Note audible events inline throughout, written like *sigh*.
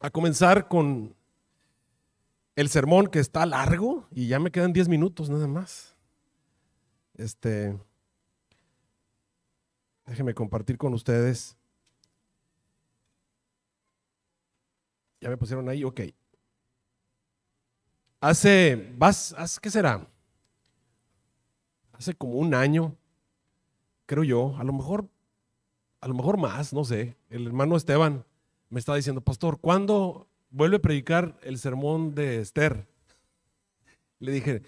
a comenzar con el sermón que está largo y ya me quedan 10 minutos nada más. Este, déjenme compartir con ustedes. Ya me pusieron ahí, ok. Hace, vas, ¿qué será? Hace como un año, creo yo, a lo mejor, a lo mejor más, no sé. El hermano Esteban me estaba diciendo, pastor, ¿cuándo vuelve a predicar el sermón de Esther? Le dije,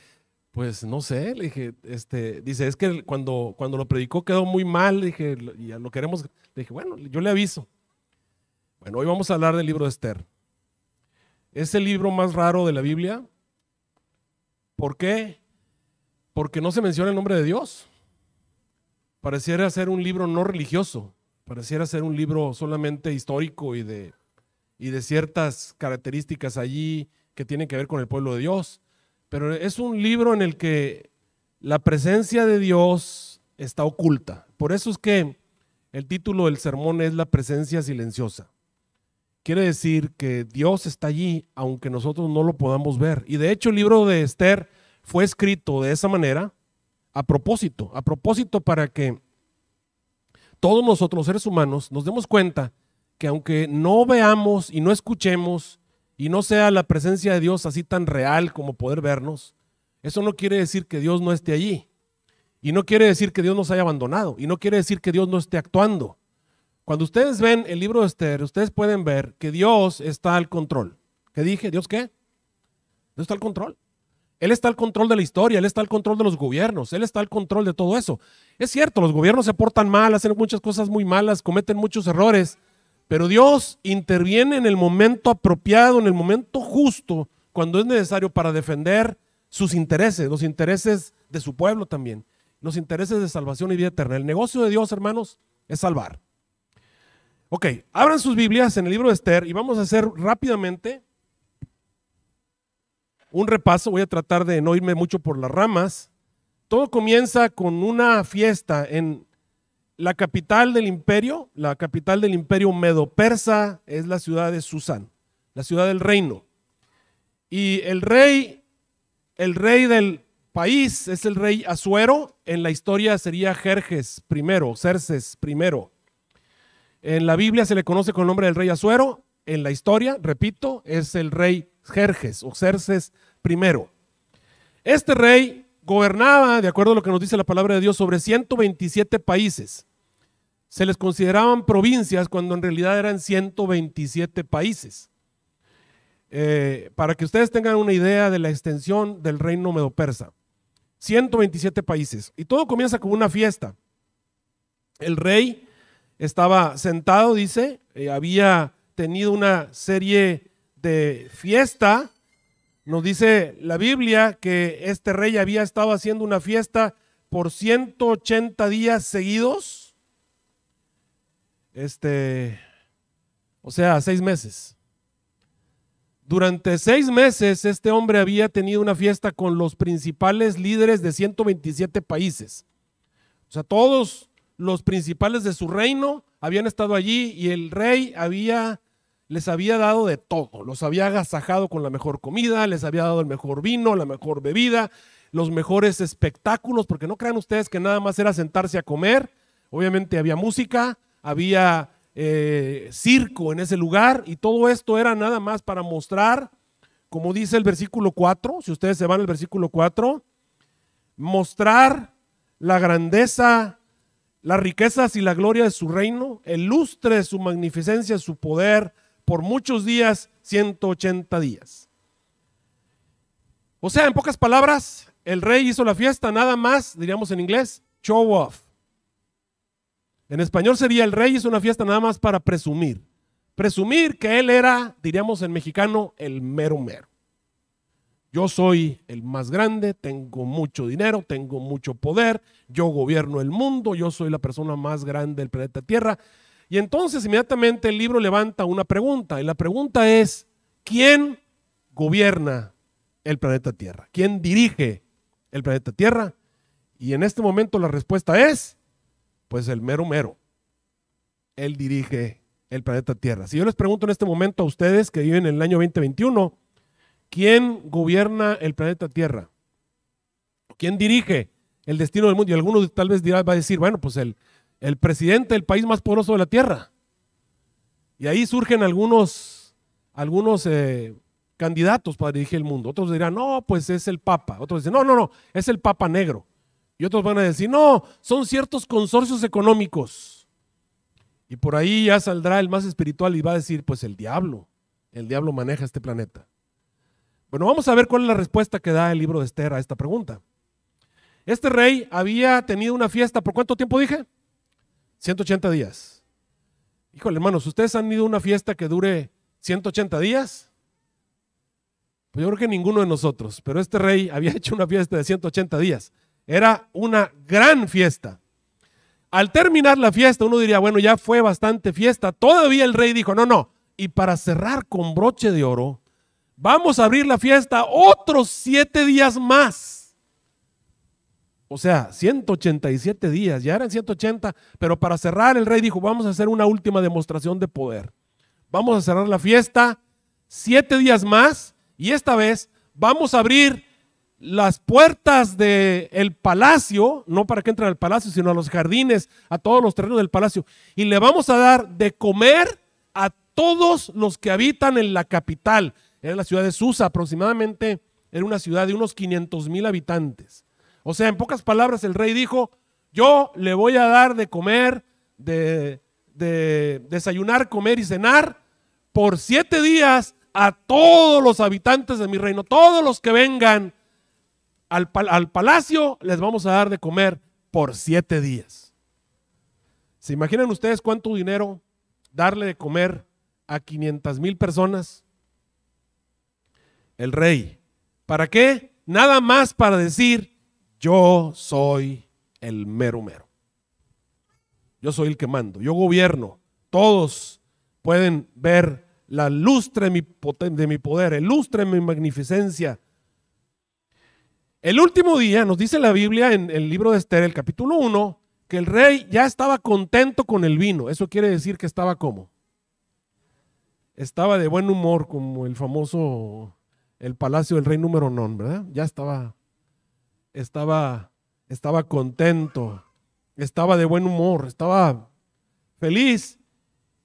pues no sé, le dije, este, dice, es que cuando, cuando lo predicó quedó muy mal, le dije, y lo queremos, le dije, bueno, yo le aviso. Bueno, hoy vamos a hablar del libro de Esther. Es el libro más raro de la Biblia. ¿Por qué? Porque no se menciona el nombre de Dios. Pareciera ser un libro no religioso. Pareciera ser un libro solamente histórico y de, y de ciertas características allí que tienen que ver con el pueblo de Dios. Pero es un libro en el que la presencia de Dios está oculta. Por eso es que el título del sermón es La presencia silenciosa. Quiere decir que Dios está allí, aunque nosotros no lo podamos ver. Y de hecho el libro de Esther fue escrito de esa manera, a propósito, a propósito para que todos nosotros seres humanos nos demos cuenta que aunque no veamos y no escuchemos y no sea la presencia de Dios así tan real como poder vernos, eso no quiere decir que Dios no esté allí. Y no quiere decir que Dios nos haya abandonado. Y no quiere decir que Dios no esté actuando. Cuando ustedes ven el libro de Esther, ustedes pueden ver que Dios está al control. ¿Qué dije? ¿Dios qué? Dios está al control. Él está al control de la historia, él está al control de los gobiernos, él está al control de todo eso. Es cierto, los gobiernos se portan mal, hacen muchas cosas muy malas, cometen muchos errores, pero Dios interviene en el momento apropiado, en el momento justo, cuando es necesario para defender sus intereses, los intereses de su pueblo también, los intereses de salvación y vida eterna. El negocio de Dios, hermanos, es salvar. Ok, abran sus Biblias en el libro de Esther y vamos a hacer rápidamente un repaso, voy a tratar de no irme mucho por las ramas. Todo comienza con una fiesta en la capital del imperio, la capital del imperio medo-persa es la ciudad de Susán, la ciudad del reino. Y el rey, el rey del país es el rey Azuero, en la historia sería Jerjes I, Cerces I. En la Biblia se le conoce con el nombre del rey Azuero, en la historia, repito, es el rey Jerjes o Cerces I. Este rey gobernaba, de acuerdo a lo que nos dice la palabra de Dios, sobre 127 países. Se les consideraban provincias cuando en realidad eran 127 países. Eh, para que ustedes tengan una idea de la extensión del reino medo-persa, 127 países. Y todo comienza con una fiesta. El rey estaba sentado, dice, eh, había tenido una serie de fiesta, nos dice la Biblia que este rey había estado haciendo una fiesta por 180 días seguidos. Este, o sea, seis meses. Durante seis meses este hombre había tenido una fiesta con los principales líderes de 127 países. O sea, todos los principales de su reino habían estado allí y el rey había les había dado de todo, los había agasajado con la mejor comida, les había dado el mejor vino, la mejor bebida, los mejores espectáculos, porque no crean ustedes que nada más era sentarse a comer, obviamente había música, había eh, circo en ese lugar y todo esto era nada más para mostrar, como dice el versículo 4, si ustedes se van al versículo 4, mostrar la grandeza, las riquezas y la gloria de su reino, el lustre, de su magnificencia, su poder, por muchos días, 180 días. O sea, en pocas palabras, el rey hizo la fiesta, nada más, diríamos en inglés, show off. En español sería el rey hizo una fiesta nada más para presumir. Presumir que él era, diríamos en mexicano, el mero mero. Yo soy el más grande, tengo mucho dinero, tengo mucho poder, yo gobierno el mundo, yo soy la persona más grande del planeta Tierra. Y entonces inmediatamente el libro levanta una pregunta, y la pregunta es, ¿quién gobierna el planeta Tierra? ¿Quién dirige el planeta Tierra? Y en este momento la respuesta es, pues el mero mero. Él dirige el planeta Tierra. Si yo les pregunto en este momento a ustedes que viven en el año 2021, ¿quién gobierna el planeta Tierra? ¿Quién dirige el destino del mundo? Y algunos tal vez dirá, va a decir, bueno, pues el, el presidente del país más poderoso de la tierra. Y ahí surgen algunos, algunos eh, candidatos para dirigir el mundo. Otros dirán, no, pues es el Papa. Otros dicen, no, no, no, es el Papa Negro. Y otros van a decir, no, son ciertos consorcios económicos. Y por ahí ya saldrá el más espiritual y va a decir, pues el diablo, el diablo maneja este planeta. Bueno, vamos a ver cuál es la respuesta que da el libro de Esther a esta pregunta. Este rey había tenido una fiesta, ¿por cuánto tiempo dije? 180 días. Híjole, hermanos, ¿ustedes han ido a una fiesta que dure 180 días? Pues yo creo que ninguno de nosotros, pero este rey *laughs* había hecho una fiesta de 180 días. Era una gran fiesta. Al terminar la fiesta, uno diría, bueno, ya fue bastante fiesta. Todavía el rey dijo, no, no. Y para cerrar con broche de oro, vamos a abrir la fiesta otros siete días más. O sea, 187 días, ya eran 180, pero para cerrar el rey dijo, vamos a hacer una última demostración de poder. Vamos a cerrar la fiesta siete días más y esta vez vamos a abrir las puertas del palacio, no para que entren al palacio, sino a los jardines, a todos los terrenos del palacio. Y le vamos a dar de comer a todos los que habitan en la capital. Era la ciudad de Susa, aproximadamente era una ciudad de unos 500 mil habitantes. O sea, en pocas palabras, el rey dijo, yo le voy a dar de comer, de, desayunar, comer y cenar por siete días a todos los habitantes de mi reino, todos los que vengan al, al, palacio, les vamos a dar de comer por siete días. ¿Se imaginan ustedes cuánto dinero darle de comer a 500 mil personas? El rey. ¿Para qué? Nada más para decir, yo soy el mero mero. Yo soy el que mando, yo gobierno. Todos pueden ver la lustre de mi, de mi poder, el lustre de mi magnificencia. El último día, nos dice la Biblia en el libro de Esther, el capítulo 1, que el rey ya estaba contento con el vino. Eso quiere decir que estaba como. Estaba de buen humor, como el famoso, el palacio del rey número non, ¿verdad? Ya estaba estaba, estaba contento, estaba de buen humor, estaba feliz.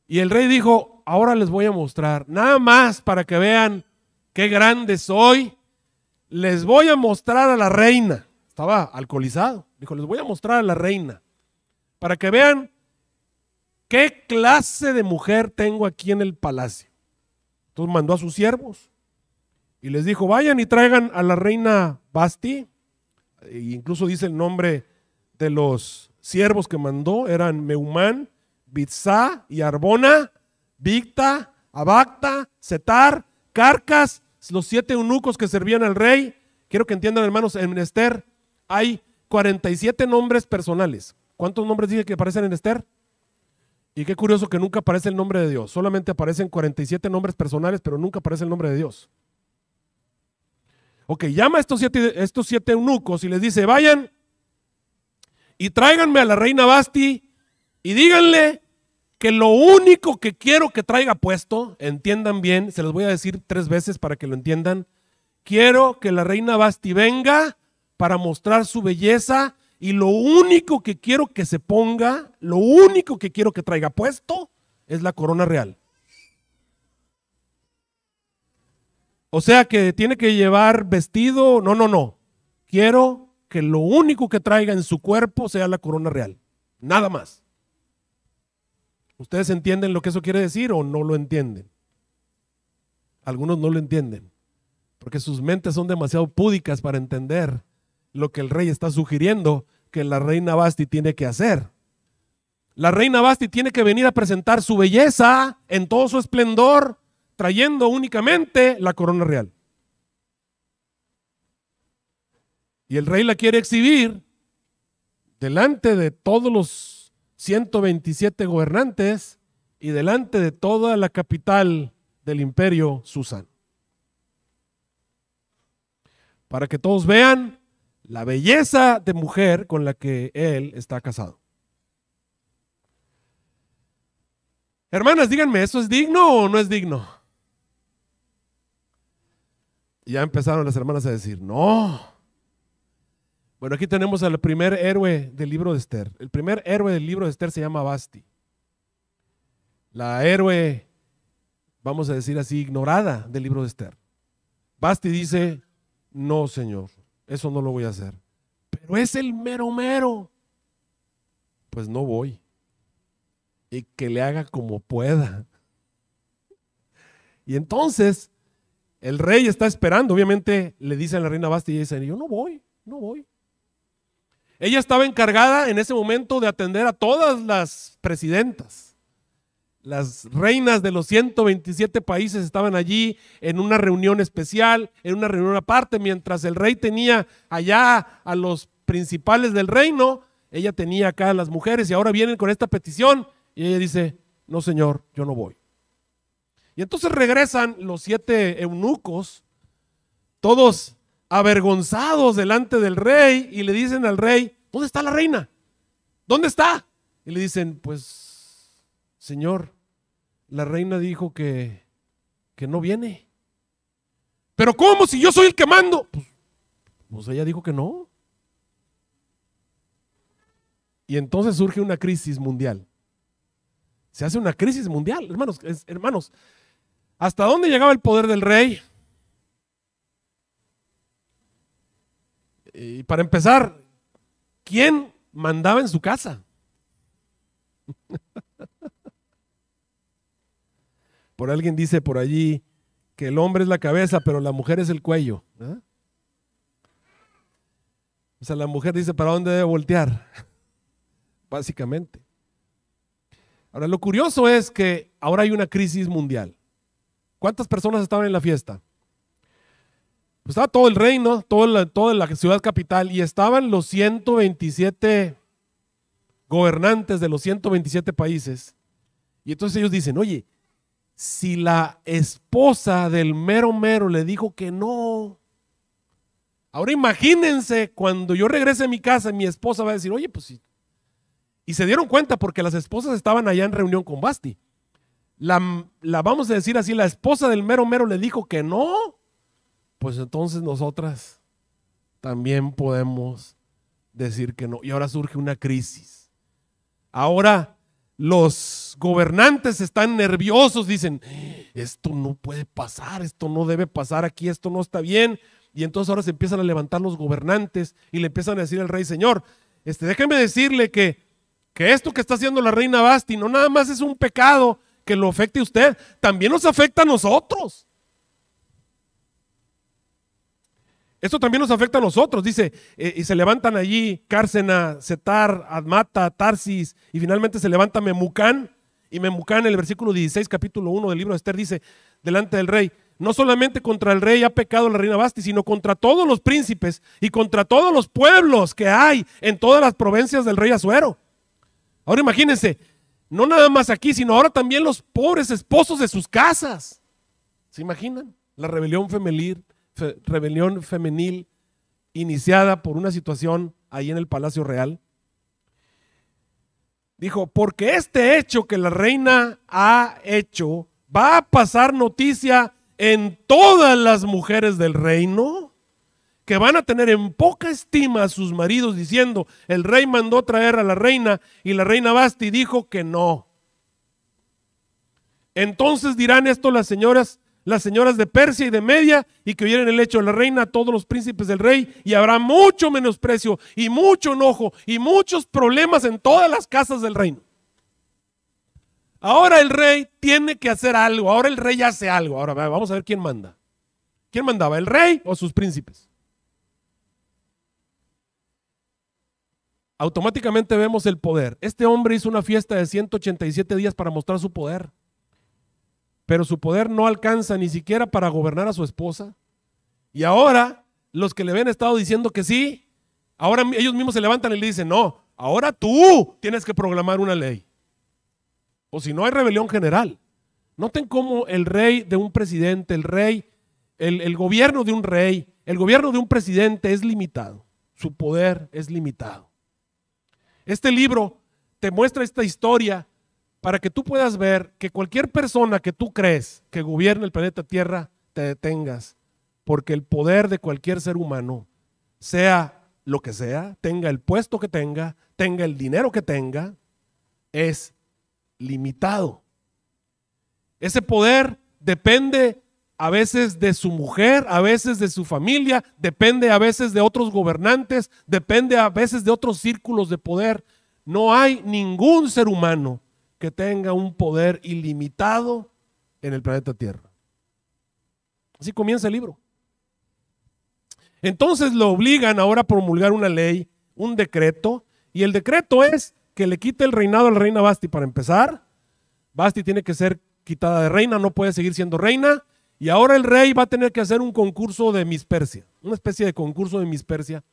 Y el rey dijo, ahora les voy a mostrar, nada más para que vean qué grande soy, les voy a mostrar a la reina. Estaba alcoholizado. Dijo, les voy a mostrar a la reina, para que vean qué clase de mujer tengo aquí en el palacio. Entonces mandó a sus siervos y les dijo, vayan y traigan a la reina Basti e incluso dice el nombre de los siervos que mandó, eran Meumán, Bitzá y Arbona, Victa, Abacta, Setar, Carcas, los siete eunucos que servían al rey. Quiero que entiendan, hermanos, en Esther hay 47 nombres personales. ¿Cuántos nombres dice que aparecen en Esther? Y qué curioso que nunca aparece el nombre de Dios. Solamente aparecen 47 nombres personales, pero nunca aparece el nombre de Dios. Ok, llama a estos siete, estos siete eunucos y les dice, vayan y tráiganme a la reina Basti y díganle que lo único que quiero que traiga puesto, entiendan bien, se los voy a decir tres veces para que lo entiendan, quiero que la reina Basti venga para mostrar su belleza y lo único que quiero que se ponga, lo único que quiero que traiga puesto es la corona real. O sea que tiene que llevar vestido. No, no, no. Quiero que lo único que traiga en su cuerpo sea la corona real. Nada más. ¿Ustedes entienden lo que eso quiere decir o no lo entienden? Algunos no lo entienden, porque sus mentes son demasiado púdicas para entender lo que el rey está sugiriendo que la reina Basti tiene que hacer. La reina Basti tiene que venir a presentar su belleza en todo su esplendor trayendo únicamente la corona real. Y el rey la quiere exhibir delante de todos los 127 gobernantes y delante de toda la capital del imperio Susan. Para que todos vean la belleza de mujer con la que él está casado. Hermanas, díganme, ¿eso es digno o no es digno? ya empezaron las hermanas a decir, no. Bueno, aquí tenemos al primer héroe del libro de Esther. El primer héroe del libro de Esther se llama Basti. La héroe, vamos a decir así, ignorada del libro de Esther. Basti dice, no, Señor, eso no lo voy a hacer. Pero es el mero mero. Pues no voy. Y que le haga como pueda. Y entonces el rey está esperando, obviamente le dice a la reina Basti y dice, yo no voy, no voy. Ella estaba encargada en ese momento de atender a todas las presidentas. Las reinas de los 127 países estaban allí en una reunión especial, en una reunión aparte, mientras el rey tenía allá a los principales del reino, ella tenía acá a las mujeres y ahora vienen con esta petición y ella dice, no señor, yo no voy. Y entonces regresan los siete eunucos, todos avergonzados delante del rey, y le dicen al rey, ¿dónde está la reina? ¿Dónde está? Y le dicen, pues, señor, la reina dijo que, que no viene. Pero ¿cómo si yo soy el que mando? Pues, pues ella dijo que no. Y entonces surge una crisis mundial. Se hace una crisis mundial, hermanos, hermanos, ¿Hasta dónde llegaba el poder del rey? Y para empezar, ¿quién mandaba en su casa? *laughs* por alguien dice por allí que el hombre es la cabeza, pero la mujer es el cuello. O sea, la mujer dice, ¿para dónde debe voltear? *laughs* Básicamente. Ahora, lo curioso es que ahora hay una crisis mundial. ¿Cuántas personas estaban en la fiesta? Pues estaba todo el reino, toda la, la ciudad capital y estaban los 127 gobernantes de los 127 países. Y entonces ellos dicen, oye, si la esposa del mero mero le dijo que no, ahora imagínense cuando yo regrese a mi casa, mi esposa va a decir, oye, pues sí. Y se dieron cuenta porque las esposas estaban allá en reunión con Basti la, vamos a decir así, la esposa del mero mero le dijo que no, pues entonces nosotras también podemos decir que no. Y ahora surge una crisis. Ahora los gobernantes están nerviosos, dicen, esto no puede pasar, esto no debe pasar aquí, esto no está bien. Y entonces ahora se empiezan a levantar los gobernantes y le empiezan a decir al rey, señor, este, déjeme decirle que, que esto que está haciendo la reina Basti no nada más es un pecado, que lo afecte usted, también nos afecta a nosotros. Esto también nos afecta a nosotros, dice, eh, y se levantan allí Cárcena, Setar, Admata, Tarsis, y finalmente se levanta Memucán, y Memucán en el versículo 16, capítulo 1 del libro de Esther dice, delante del rey, no solamente contra el rey ha pecado la reina Basti, sino contra todos los príncipes y contra todos los pueblos que hay en todas las provincias del rey Azuero. Ahora imagínense, no nada más aquí, sino ahora también los pobres esposos de sus casas. ¿Se imaginan? La rebelión femenil, rebelión femenil iniciada por una situación ahí en el Palacio Real. Dijo, porque este hecho que la reina ha hecho va a pasar noticia en todas las mujeres del reino que van a tener en poca estima a sus maridos diciendo, el rey mandó traer a la reina y la reina Basti dijo que no. Entonces dirán esto las señoras, las señoras de Persia y de Media y que vienen el hecho de la reina, a todos los príncipes del rey y habrá mucho menosprecio y mucho enojo y muchos problemas en todas las casas del reino. Ahora el rey tiene que hacer algo, ahora el rey hace algo, ahora vamos a ver quién manda. ¿Quién mandaba? ¿El rey o sus príncipes? automáticamente vemos el poder. Este hombre hizo una fiesta de 187 días para mostrar su poder, pero su poder no alcanza ni siquiera para gobernar a su esposa. Y ahora los que le ven estado diciendo que sí, ahora ellos mismos se levantan y le dicen, no, ahora tú tienes que proclamar una ley. O si no hay rebelión general. Noten cómo el rey de un presidente, el rey, el gobierno de un rey, el gobierno de un presidente es limitado. Su poder es limitado. Este libro te muestra esta historia para que tú puedas ver que cualquier persona que tú crees que gobierne el planeta Tierra, te detengas, porque el poder de cualquier ser humano, sea lo que sea, tenga el puesto que tenga, tenga el dinero que tenga, es limitado. Ese poder depende a veces de su mujer, a veces de su familia, depende a veces de otros gobernantes, depende a veces de otros círculos de poder. No hay ningún ser humano que tenga un poder ilimitado en el planeta Tierra. Así comienza el libro. Entonces lo obligan ahora a promulgar una ley, un decreto, y el decreto es que le quite el reinado a la reina Basti para empezar. Basti tiene que ser quitada de reina, no puede seguir siendo reina. Y ahora el rey va a tener que hacer un concurso de mispersia, una especie de concurso de mispersia,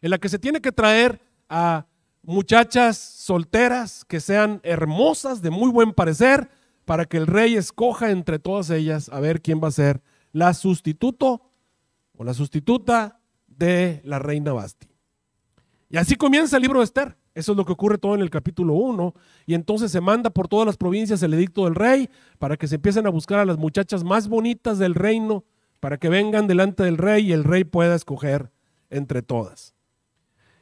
en la que se tiene que traer a muchachas solteras que sean hermosas, de muy buen parecer, para que el rey escoja entre todas ellas a ver quién va a ser la sustituto o la sustituta de la reina Basti. Y así comienza el libro de Esther. Eso es lo que ocurre todo en el capítulo 1. Y entonces se manda por todas las provincias el edicto del rey para que se empiecen a buscar a las muchachas más bonitas del reino, para que vengan delante del rey y el rey pueda escoger entre todas.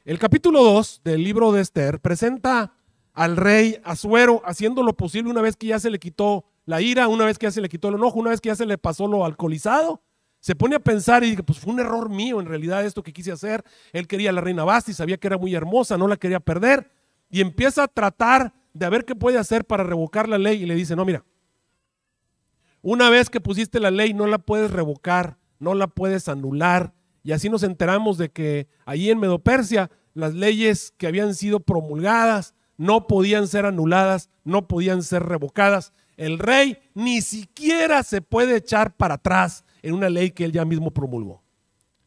El capítulo 2 del libro de Esther presenta al rey Azuero haciendo lo posible una vez que ya se le quitó la ira, una vez que ya se le quitó el enojo, una vez que ya se le pasó lo alcoholizado, se pone a pensar y dice, pues fue un error mío en realidad esto que quise hacer. Él quería a la reina Basti, sabía que era muy hermosa, no la quería perder. Y empieza a tratar de ver qué puede hacer para revocar la ley. Y le dice, no, mira, una vez que pusiste la ley no la puedes revocar, no la puedes anular. Y así nos enteramos de que allí en Medopersia las leyes que habían sido promulgadas no podían ser anuladas, no podían ser revocadas. El rey ni siquiera se puede echar para atrás en una ley que él ya mismo promulgó.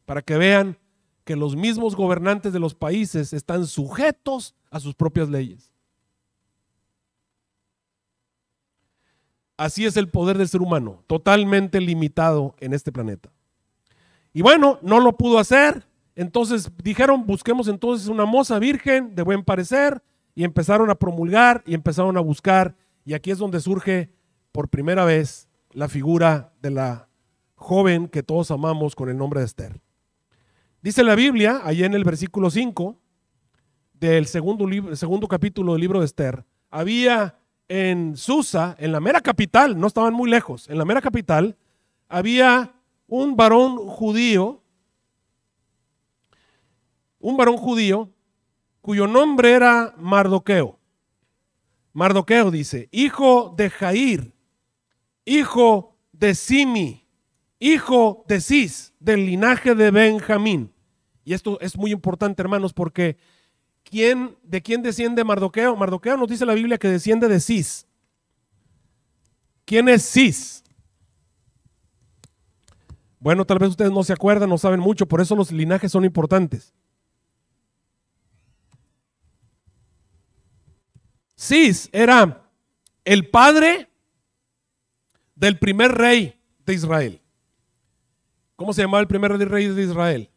Para que vean que los mismos gobernantes de los países están sujetos a sus propias leyes. Así es el poder del ser humano, totalmente limitado en este planeta. Y bueno, no lo pudo hacer. Entonces dijeron, busquemos entonces una moza virgen de buen parecer. Y empezaron a promulgar y empezaron a buscar. Y aquí es donde surge por primera vez la figura de la joven que todos amamos con el nombre de Esther. Dice la Biblia, allí en el versículo 5 del segundo, segundo capítulo del libro de Esther, había en Susa, en la mera capital, no estaban muy lejos, en la mera capital, había un varón judío, un varón judío cuyo nombre era Mardoqueo. Mardoqueo dice, hijo de Jair, hijo de Simi, hijo de Cis, del linaje de Benjamín. Y esto es muy importante, hermanos, porque ¿quién, ¿de quién desciende Mardoqueo? Mardoqueo nos dice la Biblia que desciende de Cis. ¿Quién es Cis? Bueno, tal vez ustedes no se acuerdan, no saben mucho, por eso los linajes son importantes. Cis era el padre del primer rey de Israel. ¿Cómo se llamaba el primer rey de Israel?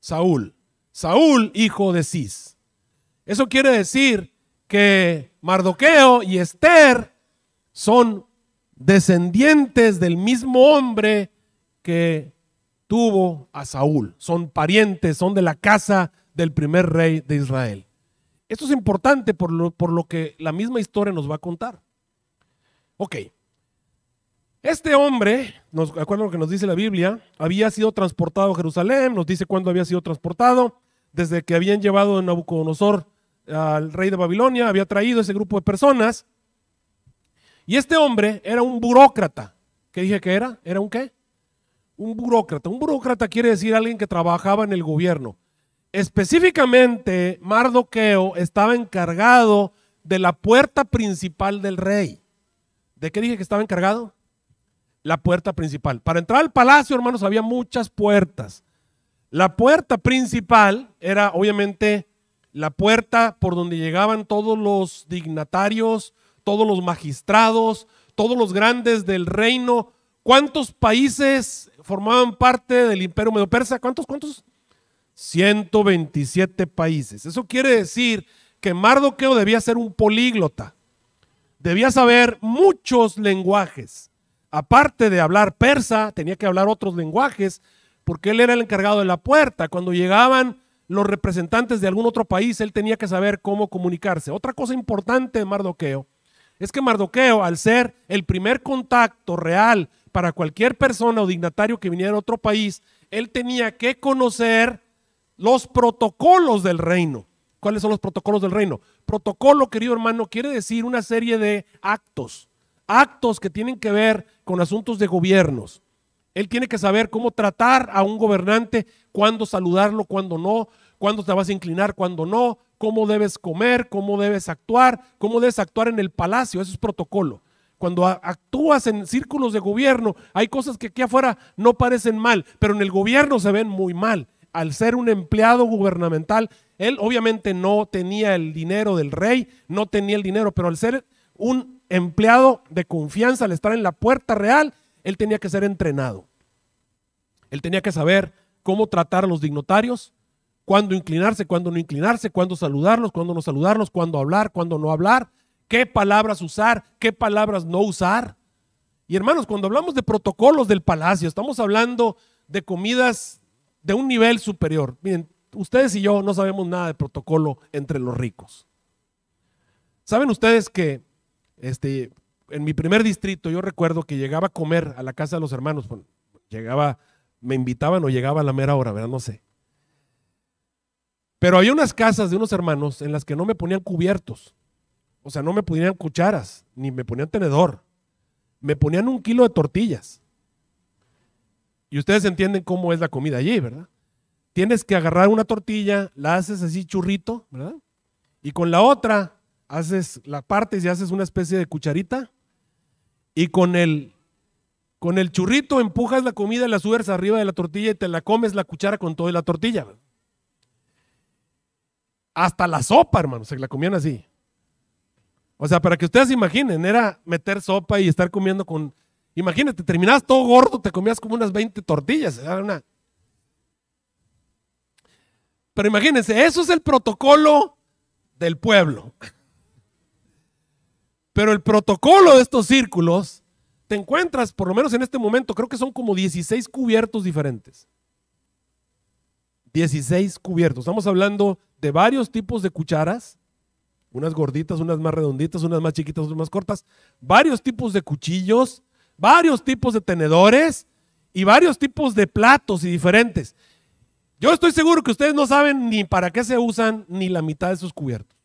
Saúl. Saúl, hijo de Cis. Eso quiere decir que Mardoqueo y Esther son descendientes del mismo hombre que tuvo a Saúl. Son parientes, son de la casa del primer rey de Israel. Esto es importante por lo, por lo que la misma historia nos va a contar. Ok, este hombre, nos, lo que nos dice la Biblia, había sido transportado a Jerusalén, nos dice cuándo había sido transportado, desde que habían llevado a Nabucodonosor al rey de Babilonia, había traído ese grupo de personas. Y este hombre era un burócrata. ¿Qué dije que era? ¿Era un qué? Un burócrata. Un burócrata quiere decir alguien que trabajaba en el gobierno. Específicamente, Mardoqueo estaba encargado de la puerta principal del rey. ¿De qué dije que estaba encargado? la puerta principal. Para entrar al palacio, hermanos, había muchas puertas. La puerta principal era obviamente la puerta por donde llegaban todos los dignatarios, todos los magistrados, todos los grandes del reino. ¿Cuántos países formaban parte del imperio Medio persa ¿Cuántos? ¿Cuántos? 127 países. Eso quiere decir que Mardoqueo debía ser un políglota. Debía saber muchos lenguajes aparte de hablar persa, tenía que hablar otros lenguajes, porque él era el encargado de la puerta. Cuando llegaban los representantes de algún otro país, él tenía que saber cómo comunicarse. Otra cosa importante de Mardoqueo es que Mardoqueo, al ser el primer contacto real para cualquier persona o dignatario que viniera de otro país, él tenía que conocer los protocolos del reino. ¿Cuáles son los protocolos del reino? Protocolo, querido hermano, quiere decir una serie de actos, actos que tienen que ver con asuntos de gobiernos. Él tiene que saber cómo tratar a un gobernante, cuándo saludarlo, cuándo no, cuándo te vas a inclinar, cuándo no, cómo debes comer, cómo debes actuar, cómo debes actuar en el palacio, eso es protocolo. Cuando actúas en círculos de gobierno, hay cosas que aquí afuera no parecen mal, pero en el gobierno se ven muy mal. Al ser un empleado gubernamental, él obviamente no tenía el dinero del rey, no tenía el dinero, pero al ser un empleado de confianza, al estar en la puerta real, él tenía que ser entrenado. Él tenía que saber cómo tratar a los dignatarios, cuándo inclinarse, cuándo no inclinarse, cuándo saludarlos, cuándo no saludarlos, cuándo hablar, cuándo no hablar, qué palabras usar, qué palabras no usar. Y hermanos, cuando hablamos de protocolos del palacio, estamos hablando de comidas de un nivel superior. Miren, ustedes y yo no sabemos nada de protocolo entre los ricos. ¿Saben ustedes que este, en mi primer distrito, yo recuerdo que llegaba a comer a la casa de los hermanos. Pues, llegaba, me invitaban o llegaba a la mera hora, ¿verdad? No sé. Pero había unas casas de unos hermanos en las que no me ponían cubiertos. O sea, no me ponían cucharas, ni me ponían tenedor. Me ponían un kilo de tortillas. Y ustedes entienden cómo es la comida allí, ¿verdad? Tienes que agarrar una tortilla, la haces así churrito, ¿verdad? Y con la otra haces, la parte y haces una especie de cucharita y con el, con el churrito empujas la comida y la subes arriba de la tortilla y te la comes la cuchara con toda la tortilla. Hasta la sopa, hermano, se la comían así. O sea, para que ustedes se imaginen, era meter sopa y estar comiendo con... Imagínate, terminabas todo gordo, te comías como unas 20 tortillas. Pero imagínense, eso es el protocolo del pueblo. Pero el protocolo de estos círculos, te encuentras, por lo menos en este momento, creo que son como 16 cubiertos diferentes. 16 cubiertos. Estamos hablando de varios tipos de cucharas, unas gorditas, unas más redonditas, unas más chiquitas, unas más cortas, varios tipos de cuchillos, varios tipos de tenedores y varios tipos de platos y diferentes. Yo estoy seguro que ustedes no saben ni para qué se usan ni la mitad de sus cubiertos.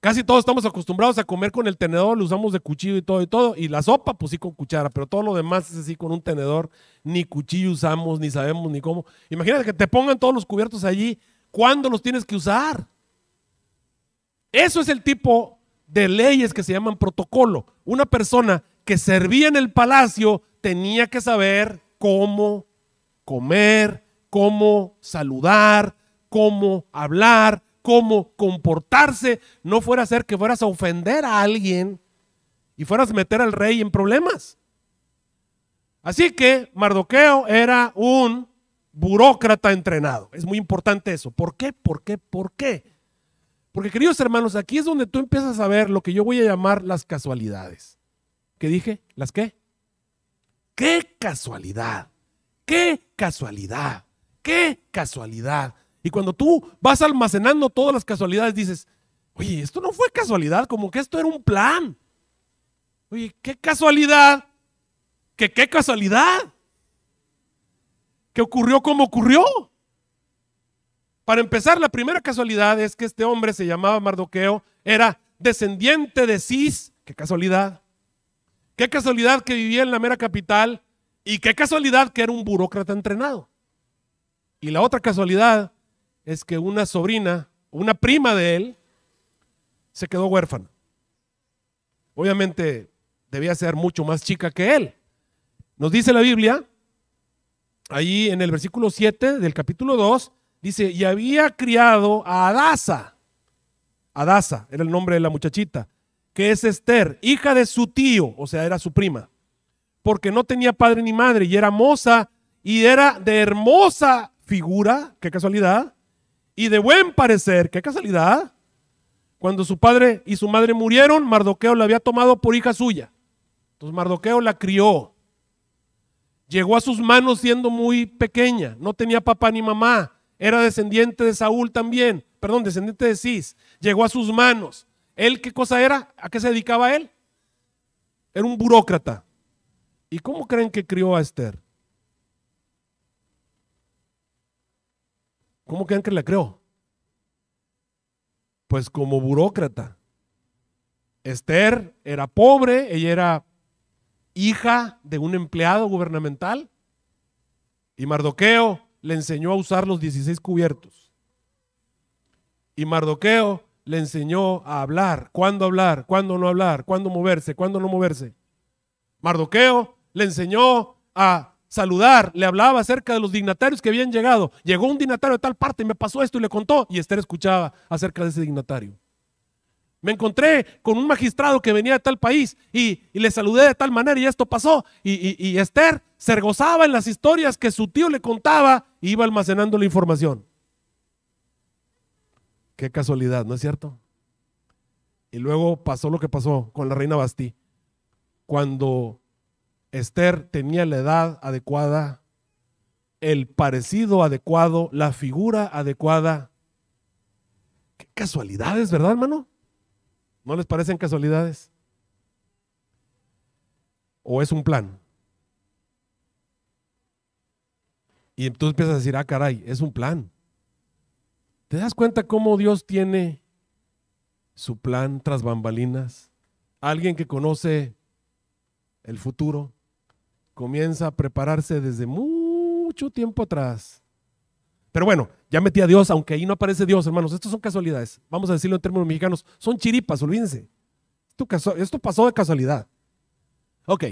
Casi todos estamos acostumbrados a comer con el tenedor, lo usamos de cuchillo y todo y todo. Y la sopa, pues sí con cuchara, pero todo lo demás es así con un tenedor, ni cuchillo usamos, ni sabemos ni cómo. Imagínate que te pongan todos los cubiertos allí, ¿cuándo los tienes que usar? Eso es el tipo de leyes que se llaman protocolo. Una persona que servía en el palacio tenía que saber cómo comer, cómo saludar, cómo hablar, cómo comportarse, no fuera a ser que fueras a ofender a alguien y fueras a meter al rey en problemas. Así que Mardoqueo era un burócrata entrenado. Es muy importante eso. ¿Por qué? ¿Por qué? ¿Por qué? Porque queridos hermanos, aquí es donde tú empiezas a ver lo que yo voy a llamar las casualidades. ¿Qué dije? ¿Las qué? ¡Qué casualidad! ¡Qué casualidad! ¡Qué casualidad! Y cuando tú vas almacenando todas las casualidades, dices, oye, esto no fue casualidad, como que esto era un plan. Oye, qué casualidad, que qué casualidad, ¿Qué ocurrió como ocurrió. Para empezar, la primera casualidad es que este hombre se llamaba Mardoqueo, era descendiente de Cis, qué casualidad. Qué casualidad que vivía en la mera capital y qué casualidad que era un burócrata entrenado. Y la otra casualidad es que una sobrina, una prima de él, se quedó huérfana. Obviamente debía ser mucho más chica que él. Nos dice la Biblia, ahí en el versículo 7 del capítulo 2, dice, y había criado a Adasa. Adasa era el nombre de la muchachita, que es Esther, hija de su tío, o sea, era su prima, porque no tenía padre ni madre y era moza y era de hermosa figura, qué casualidad, y de buen parecer. ¡Qué casualidad! Cuando su padre y su madre murieron, Mardoqueo la había tomado por hija suya. Entonces Mardoqueo la crió. Llegó a sus manos siendo muy pequeña, no tenía papá ni mamá, era descendiente de Saúl también, perdón, descendiente de Cis. Llegó a sus manos. ¿Él qué cosa era? ¿A qué se dedicaba él? Era un burócrata. ¿Y cómo creen que crió a Esther? ¿Cómo creen que la creó? Pues como burócrata. Esther era pobre, ella era hija de un empleado gubernamental y Mardoqueo le enseñó a usar los 16 cubiertos. Y Mardoqueo le enseñó a hablar, cuándo hablar, cuándo no hablar, cuándo moverse, cuándo no moverse. Mardoqueo le enseñó a saludar, le hablaba acerca de los dignatarios que habían llegado. Llegó un dignatario de tal parte y me pasó esto y le contó, y Esther escuchaba acerca de ese dignatario. Me encontré con un magistrado que venía de tal país y, le saludé de tal manera y esto pasó. Y, y, Esther se gozaba en las historias que su tío le contaba y e iba almacenando la información. Qué casualidad, ¿no es cierto? Y luego pasó lo que pasó con la reina Bastí. Cuando Esther tenía la edad adecuada, el parecido adecuado, la figura adecuada. Qué casualidades, ¿verdad, hermano? ¿No les parecen casualidades? ¿O es un plan? Y entonces empiezas a decir, ah, caray, es un plan. ¿Te das cuenta cómo Dios tiene su plan tras bambalinas? Alguien que conoce el futuro, comienza a prepararse desde mucho tiempo atrás. Pero bueno, ya metí a Dios, aunque ahí no aparece Dios, hermanos. Estos son casualidades. Vamos a decirlo en términos mexicanos. Son chiripas, olvídense. Esto, pasó de casualidad. Ok.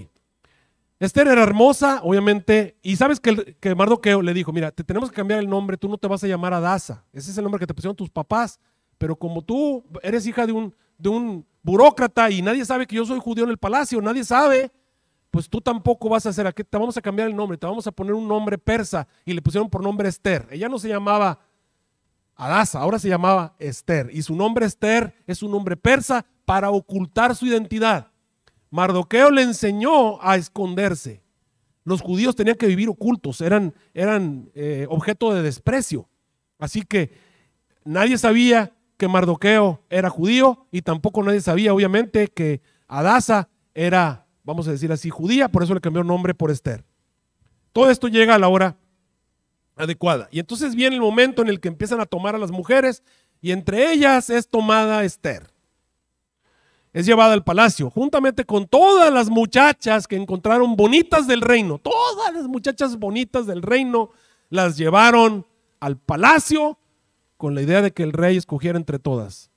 Esther era hermosa, obviamente. Y sabes que, que Mardoqueo le dijo, mira, te tenemos que cambiar el nombre. Tú no te vas a llamar Adasa. Ese es el nombre que te pusieron tus papás. Pero como tú eres hija de un, de un burócrata y nadie sabe que yo soy judío en el palacio, nadie sabe pues tú tampoco vas a hacer, aquí, te vamos a cambiar el nombre, te vamos a poner un nombre persa y le pusieron por nombre Esther. Ella no se llamaba Adasa, ahora se llamaba Esther. Y su nombre Esther es un nombre persa para ocultar su identidad. Mardoqueo le enseñó a esconderse. Los judíos tenían que vivir ocultos, eran, eran eh, objeto de desprecio. Así que nadie sabía que Mardoqueo era judío y tampoco nadie sabía, obviamente, que Adasa era vamos a decir así, judía, por eso le cambió nombre por Esther. Todo esto llega a la hora adecuada. Y entonces viene el momento en el que empiezan a tomar a las mujeres y entre ellas es tomada Esther. Es llevada al palacio, juntamente con todas las muchachas que encontraron bonitas del reino. Todas las muchachas bonitas del reino las llevaron al palacio con la idea de que el rey escogiera entre todas.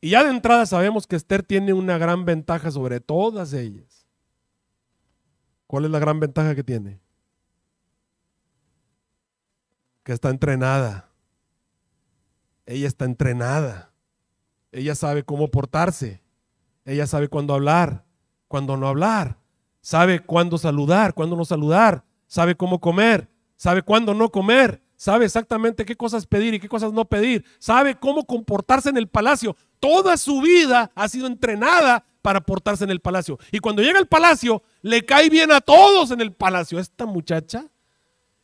Y ya de entrada sabemos que Esther tiene una gran ventaja sobre todas ellas. ¿Cuál es la gran ventaja que tiene? Que está entrenada. Ella está entrenada. Ella sabe cómo portarse. Ella sabe cuándo hablar, cuándo no hablar. Sabe cuándo saludar, cuándo no saludar. Sabe cómo comer. Sabe cuándo no comer. Sabe exactamente qué cosas pedir y qué cosas no pedir. Sabe cómo comportarse en el palacio. Toda su vida ha sido entrenada para portarse en el palacio. Y cuando llega al palacio, le cae bien a todos en el palacio. Esta muchacha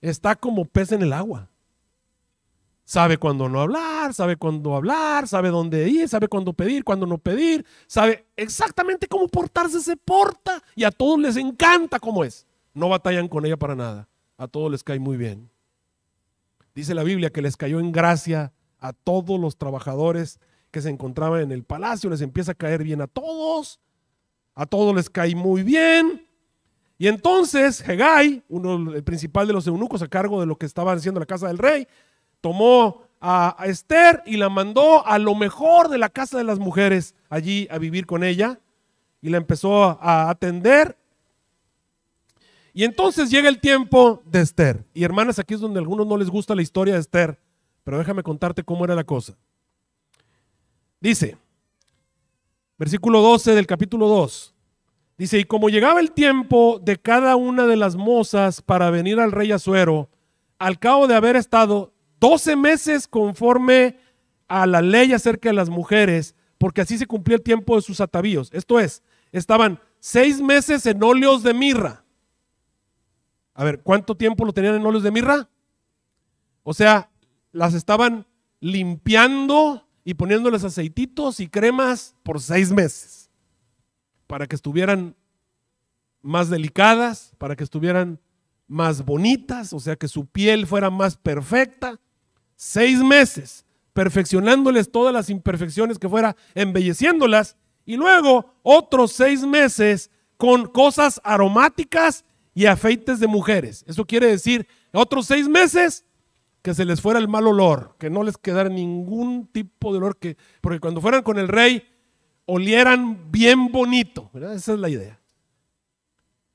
está como pez en el agua. Sabe cuándo no hablar, sabe cuándo hablar, sabe dónde ir, sabe cuándo pedir, cuándo no pedir, sabe exactamente cómo portarse, se porta y a todos les encanta cómo es. No batallan con ella para nada, a todos les cae muy bien. Dice la Biblia que les cayó en gracia a todos los trabajadores que se encontraba en el palacio, les empieza a caer bien a todos, a todos les cae muy bien. Y entonces Hegai, uno, el principal de los eunucos a cargo de lo que estaba haciendo la casa del rey, tomó a, Esther y la mandó a lo mejor de la casa de las mujeres allí a vivir con ella y la empezó a atender. Y entonces llega el tiempo de Esther. Y hermanas, aquí es donde a algunos no les gusta la historia de Esther, pero déjame contarte cómo era la cosa. Dice, versículo 12 del capítulo 2. Dice, y como llegaba el tiempo de cada una de las mozas para venir al rey Azuero, al cabo de haber estado 12 meses conforme a la ley acerca de las mujeres, porque así se cumplía el tiempo de sus atavíos. Esto es, estaban seis meses en óleos de mirra. A ver, ¿cuánto tiempo lo tenían en óleos de mirra? O sea, las estaban limpiando y poniéndoles aceititos y cremas por seis meses, para que estuvieran más delicadas, para que estuvieran más bonitas, o sea, que su piel fuera más perfecta. Seis meses, perfeccionándoles todas las imperfecciones que fuera, embelleciéndolas, y luego otros seis meses con cosas aromáticas y afeites de mujeres. Eso quiere decir, otros seis meses que se les fuera el mal olor, que no les quedara ningún tipo de olor, que, porque cuando fueran con el rey, olieran bien bonito. ¿verdad? Esa es la idea.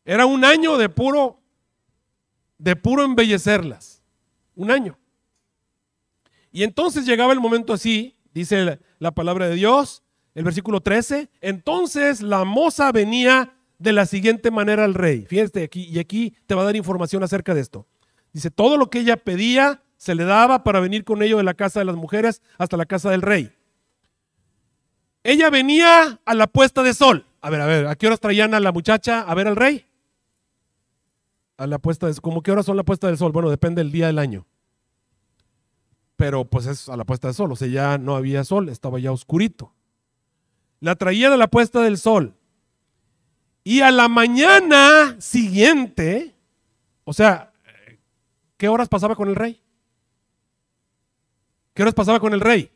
Era un año de puro, de puro embellecerlas. Un año. Y entonces llegaba el momento así, dice la, palabra de Dios, el versículo 13. Entonces la moza venía de la siguiente manera al rey. Fíjate aquí, y aquí te va a dar información acerca de esto. Dice, todo lo que ella pedía se le daba para venir con ellos de la casa de las mujeres hasta la casa del rey. Ella venía a la puesta de sol. A ver, a ver, ¿a qué horas traían a la muchacha a ver al rey? A la puesta de sol. ¿Cómo qué horas son la puesta del sol? Bueno, depende del día del año. Pero pues es a la puesta de sol, o sea, ya no había sol, estaba ya oscurito. La traían a la puesta del sol. Y a la mañana siguiente, o sea, ¿qué horas pasaba con el rey? ¿Qué horas pasaba con el rey?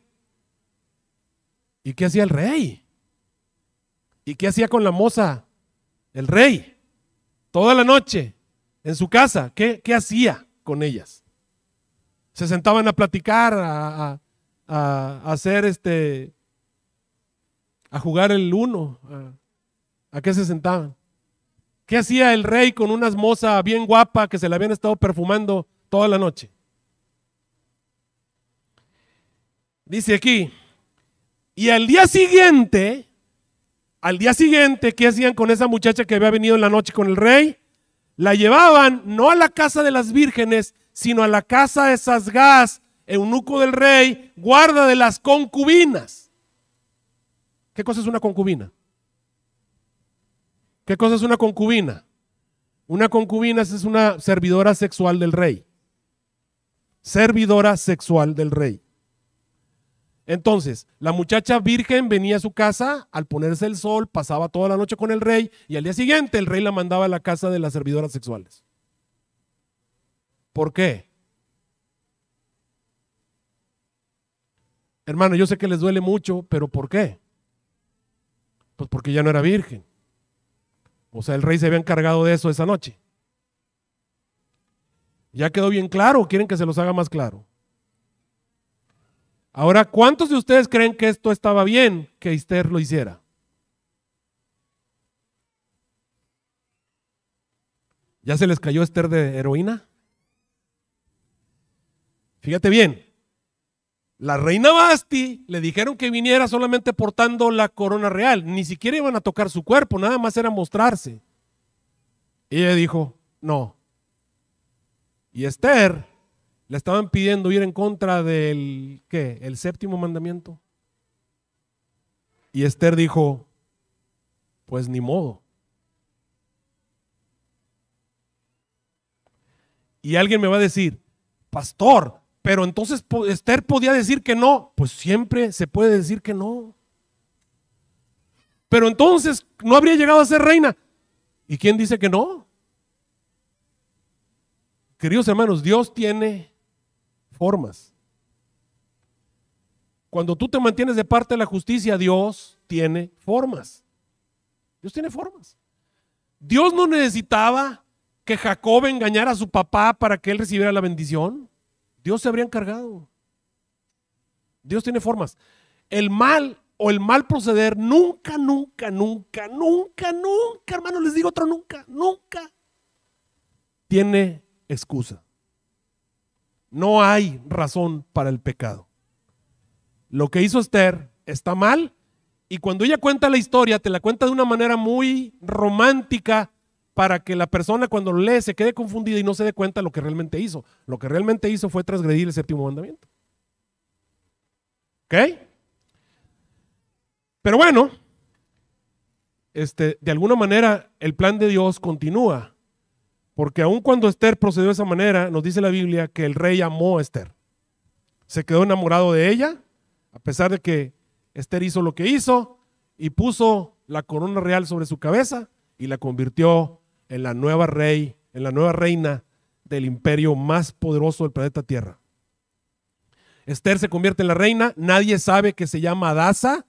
¿Y qué hacía el rey? ¿Y qué hacía con la moza? El rey. Toda la noche, en su casa. ¿Qué, hacía con ellas? Se sentaban a platicar, a, hacer este, a jugar el uno. ¿A, qué se sentaban? ¿Qué hacía el rey con unas moza bien guapa que se la habían estado perfumando toda la noche? Dice aquí, y al día siguiente, al día siguiente, ¿qué hacían con esa muchacha que había venido en la noche con el rey? La llevaban no a la casa de las vírgenes, sino a la casa de Sasgás, eunuco del rey, guarda de las concubinas. ¿Qué cosa es una concubina? ¿Qué cosa es una concubina? Una concubina es una servidora sexual del rey. Servidora sexual del rey. Entonces, la muchacha virgen venía a su casa, al ponerse el sol, pasaba toda la noche con el rey y al día siguiente el rey la mandaba a la casa de las servidoras sexuales. ¿Por qué? Hermano, yo sé que les duele mucho, pero ¿por qué? Pues porque ya no era virgen. O sea, el rey se había encargado de eso esa noche. Ya quedó bien claro, o quieren que se los haga más claro. Ahora, ¿cuántos de ustedes creen que esto estaba bien que Esther lo hiciera? ¿Ya se les cayó Esther de heroína? Fíjate bien, la reina Basti le dijeron que viniera solamente portando la corona real, ni siquiera iban a tocar su cuerpo, nada más era mostrarse. Y ella dijo, no. Y Esther le estaban pidiendo ir en contra del, ¿qué? El séptimo mandamiento. Y Esther dijo, pues ni modo. Y alguien me va a decir, pastor, pero entonces Esther podía decir que no. Pues siempre se puede decir que no. Pero entonces no habría llegado a ser reina. ¿Y quién dice que no? Queridos hermanos, Dios tiene formas. Cuando tú te mantienes de parte de la justicia, Dios tiene formas. Dios tiene formas. Dios no necesitaba que Jacob engañara a su papá para que él recibiera la bendición. Dios se habría encargado. Dios tiene formas. El mal o el mal proceder nunca, nunca, nunca, nunca, nunca, hermano, les digo otro nunca, nunca, tiene excusa. No hay razón para el pecado. Lo que hizo Esther está mal y cuando ella cuenta la historia te la cuenta de una manera muy romántica para que la persona cuando lo lee se quede confundida y no se dé cuenta lo que realmente hizo. Lo que realmente hizo fue transgredir el séptimo mandamiento. ¿Ok? Pero bueno, este, de alguna manera el plan de Dios continúa. Porque aun cuando Esther procedió de esa manera, nos dice la Biblia que el rey amó a Esther. Se quedó enamorado de ella, a pesar de que Esther hizo lo que hizo y puso la corona real sobre su cabeza y la convirtió en la nueva rey, en la nueva reina del imperio más poderoso del planeta Tierra. Esther se convierte en la reina, nadie sabe que se llama Adasa,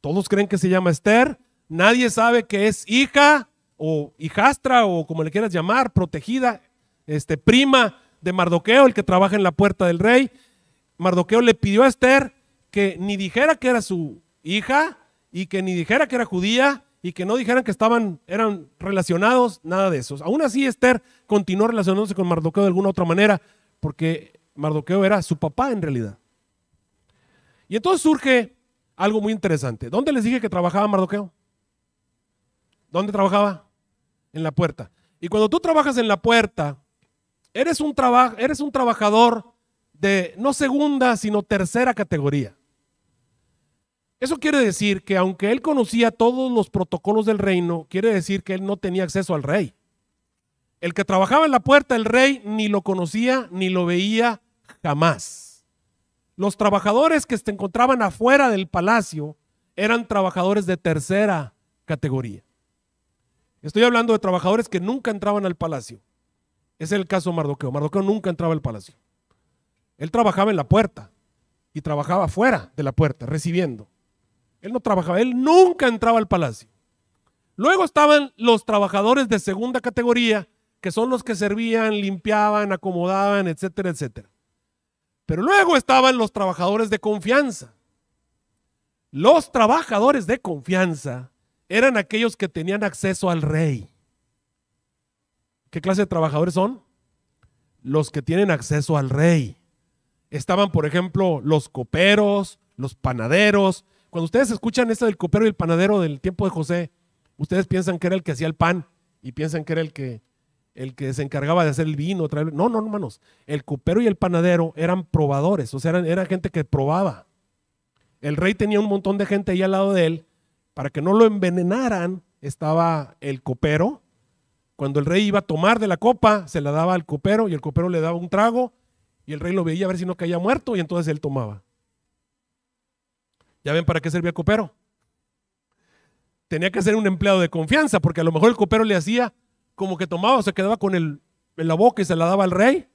todos creen que se llama Esther, nadie sabe que es hija o hijastra o como le quieras llamar, protegida, este, prima de Mardoqueo, el que trabaja en la puerta del rey. Mardoqueo le pidió a Esther que ni dijera que era su hija y que ni dijera que era judía y que no dijeran que estaban, eran relacionados, nada de eso. Aún así Esther continuó relacionándose con Mardoqueo de alguna otra manera porque Mardoqueo era su papá en realidad. Y entonces surge algo muy interesante. ¿Dónde les dije que trabajaba Mardoqueo? ¿Dónde trabajaba? en la puerta. Y cuando tú trabajas en la puerta, eres un, eres un trabajador de no segunda, sino tercera categoría. Eso quiere decir que aunque él conocía todos los protocolos del reino, quiere decir que él no tenía acceso al rey. El que trabajaba en la puerta el rey ni lo conocía ni lo veía jamás. Los trabajadores que se encontraban afuera del palacio eran trabajadores de tercera categoría. Estoy hablando de trabajadores que nunca entraban al palacio. es el caso de Mardoqueo. Mardoqueo nunca entraba al palacio. Él trabajaba en la puerta y trabajaba fuera de la puerta, recibiendo. Él no trabajaba, él nunca entraba al palacio. Luego estaban los trabajadores de segunda categoría, que son los que servían, limpiaban, acomodaban, etcétera, etcétera. Pero luego estaban los trabajadores de confianza. Los trabajadores de confianza eran aquellos que tenían acceso al rey. ¿Qué clase de trabajadores son? Los que tienen acceso al rey. Estaban, por ejemplo, los coperos, los panaderos. Cuando ustedes escuchan esto del copero y el panadero del tiempo de José, ustedes piensan que era el que hacía el pan y piensan que era el que, el que se encargaba de hacer el vino. No, no, hermanos. El copero y el panadero eran probadores, o sea, eran, era gente que probaba. El rey tenía un montón de gente ahí al lado de él para que no lo envenenaran, estaba el copero. Cuando el rey iba a tomar de la copa, se la daba al copero y el copero le daba un trago y el rey lo veía a ver si no caía muerto y entonces él tomaba. ¿Ya ven para qué servía el copero? Tenía que ser un empleado de confianza porque a lo mejor el copero le hacía como que tomaba, o se quedaba con el, la boca y se la daba al rey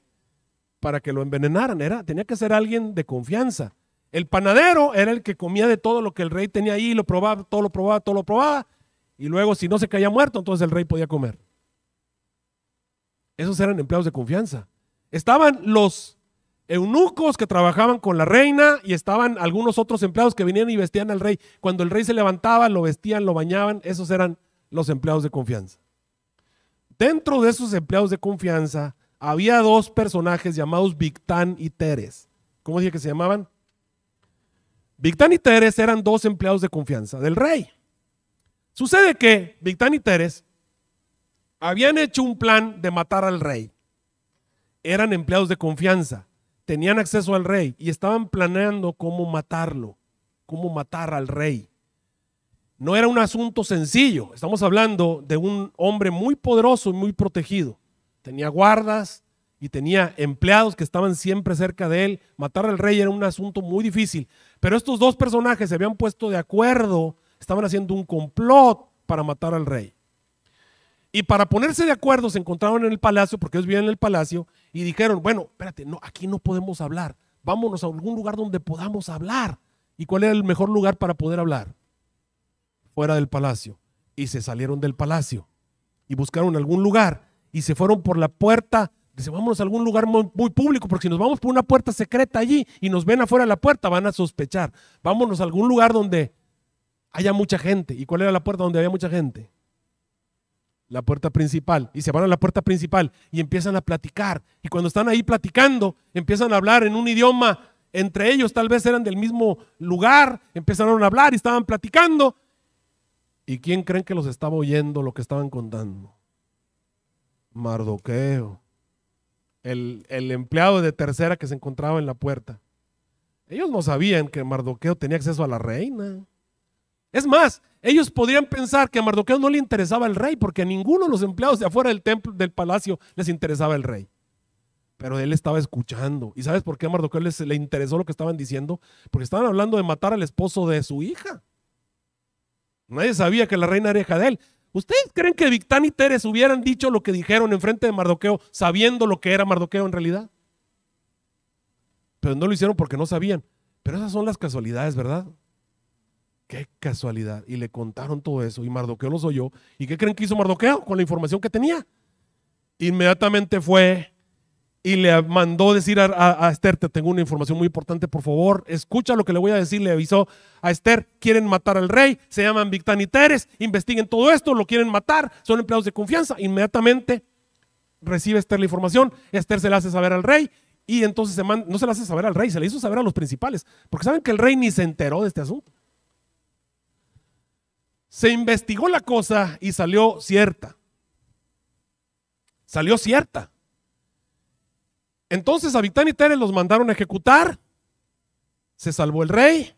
para que lo envenenaran. Era, tenía que ser alguien de confianza. El panadero era el que comía de todo lo que el rey tenía ahí, lo probaba, todo lo probaba, todo lo probaba. Y luego, si no se caía muerto, entonces el rey podía comer. Esos eran empleados de confianza. Estaban los eunucos que trabajaban con la reina y estaban algunos otros empleados que venían y vestían al rey. Cuando el rey se levantaba, lo vestían, lo bañaban. Esos eran los empleados de confianza. Dentro de esos empleados de confianza había dos personajes llamados Victán y Teres. ¿Cómo decía que se llamaban? Victán y Teres eran dos empleados de confianza del rey. Sucede que Victán y Teres habían hecho un plan de matar al rey. Eran empleados de confianza, tenían acceso al rey y estaban planeando cómo matarlo, cómo matar al rey. No era un asunto sencillo, estamos hablando de un hombre muy poderoso y muy protegido. Tenía guardas, y tenía empleados que estaban siempre cerca de él. Matar al rey era un asunto muy difícil. Pero estos dos personajes se habían puesto de acuerdo, estaban haciendo un complot para matar al rey. Y para ponerse de acuerdo se encontraron en el palacio, porque ellos vivían en el palacio, y dijeron, bueno, espérate, no, aquí no podemos hablar, vámonos a algún lugar donde podamos hablar. ¿Y cuál era el mejor lugar para poder hablar? Fuera del palacio. Y se salieron del palacio y buscaron algún lugar y se fueron por la puerta Dice, vámonos a algún lugar muy público, porque si nos vamos por una puerta secreta allí y nos ven afuera de la puerta, van a sospechar. Vámonos a algún lugar donde haya mucha gente. ¿Y cuál era la puerta donde había mucha gente? La puerta principal. Y se van a la puerta principal y empiezan a platicar. Y cuando están ahí platicando, empiezan a hablar en un idioma. Entre ellos tal vez eran del mismo lugar, empezaron a hablar y estaban platicando. ¿Y quién creen que los estaba oyendo lo que estaban contando? Mardoqueo el, empleado de tercera que se encontraba en la puerta. Ellos no sabían que Mardoqueo tenía acceso a la reina. Es más, ellos podrían pensar que a Mardoqueo no le interesaba el rey, porque a ninguno de los empleados de afuera del templo, del palacio, les interesaba el rey. Pero él estaba escuchando. ¿Y sabes por qué a Mardoqueo les, le interesó lo que estaban diciendo? Porque estaban hablando de matar al esposo de su hija. Nadie sabía que la reina era hija de él, ¿Ustedes creen que Victán y Teres hubieran dicho lo que dijeron en frente de Mardoqueo sabiendo lo que era Mardoqueo en realidad? Pero no lo hicieron porque no sabían. Pero esas son las casualidades, ¿verdad? Qué casualidad. Y le contaron todo eso y Mardoqueo los oyó. ¿Y qué creen que hizo Mardoqueo con la información que tenía? Inmediatamente fue y le mandó decir a, Esther, te tengo una información muy importante, por favor, escucha lo que le voy a decir, le avisó a Esther, quieren matar al rey, se llaman Victán y Teres, investiguen todo esto, lo quieren matar, son empleados de confianza, inmediatamente recibe Esther la información, Esther se la hace saber al rey y entonces no se la hace saber al rey, se la hizo saber a los principales, porque saben que el rey ni se enteró de este asunto. Se investigó la cosa y salió cierta. Salió cierta. Entonces Abitán y Teres los mandaron a ejecutar, se salvó el rey,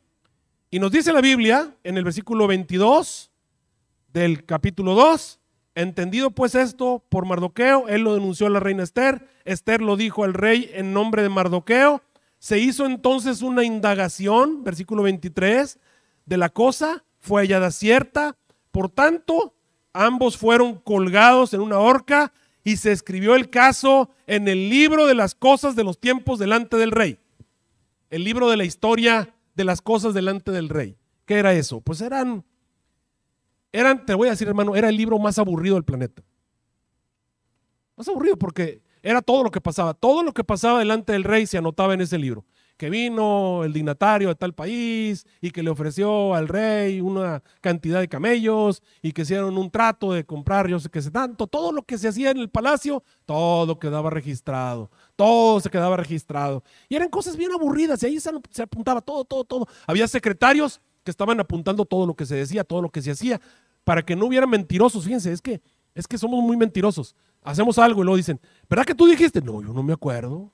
y nos dice la Biblia en el versículo 22 del capítulo 2, entendido pues esto por Mardoqueo, él lo denunció a la reina Esther, Esther lo dijo al rey en nombre de Mardoqueo, se hizo entonces una indagación, versículo 23, de la cosa, fue hallada cierta, por tanto, ambos fueron colgados en una horca y se escribió el caso en el libro de las cosas de los tiempos delante del rey. El libro de la historia de las cosas delante del rey. ¿Qué era eso? Pues eran, eran, te voy a decir hermano, era el libro más aburrido del planeta. Más aburrido porque era todo lo que pasaba. Todo lo que pasaba delante del rey se anotaba en ese libro que vino el dignatario de tal país y que le ofreció al rey una cantidad de camellos y que hicieron un trato de comprar yo sé qué sé tanto, todo lo que se hacía en el palacio, todo quedaba registrado, todo se quedaba registrado. Y eran cosas bien aburridas y ahí se, apuntaba todo, todo, todo. Había secretarios que estaban apuntando todo lo que se decía, todo lo que se hacía, para que no hubieran mentirosos, fíjense, es que, es que somos muy mentirosos. Hacemos algo y luego dicen, ¿verdad que tú dijiste? No, yo no me acuerdo.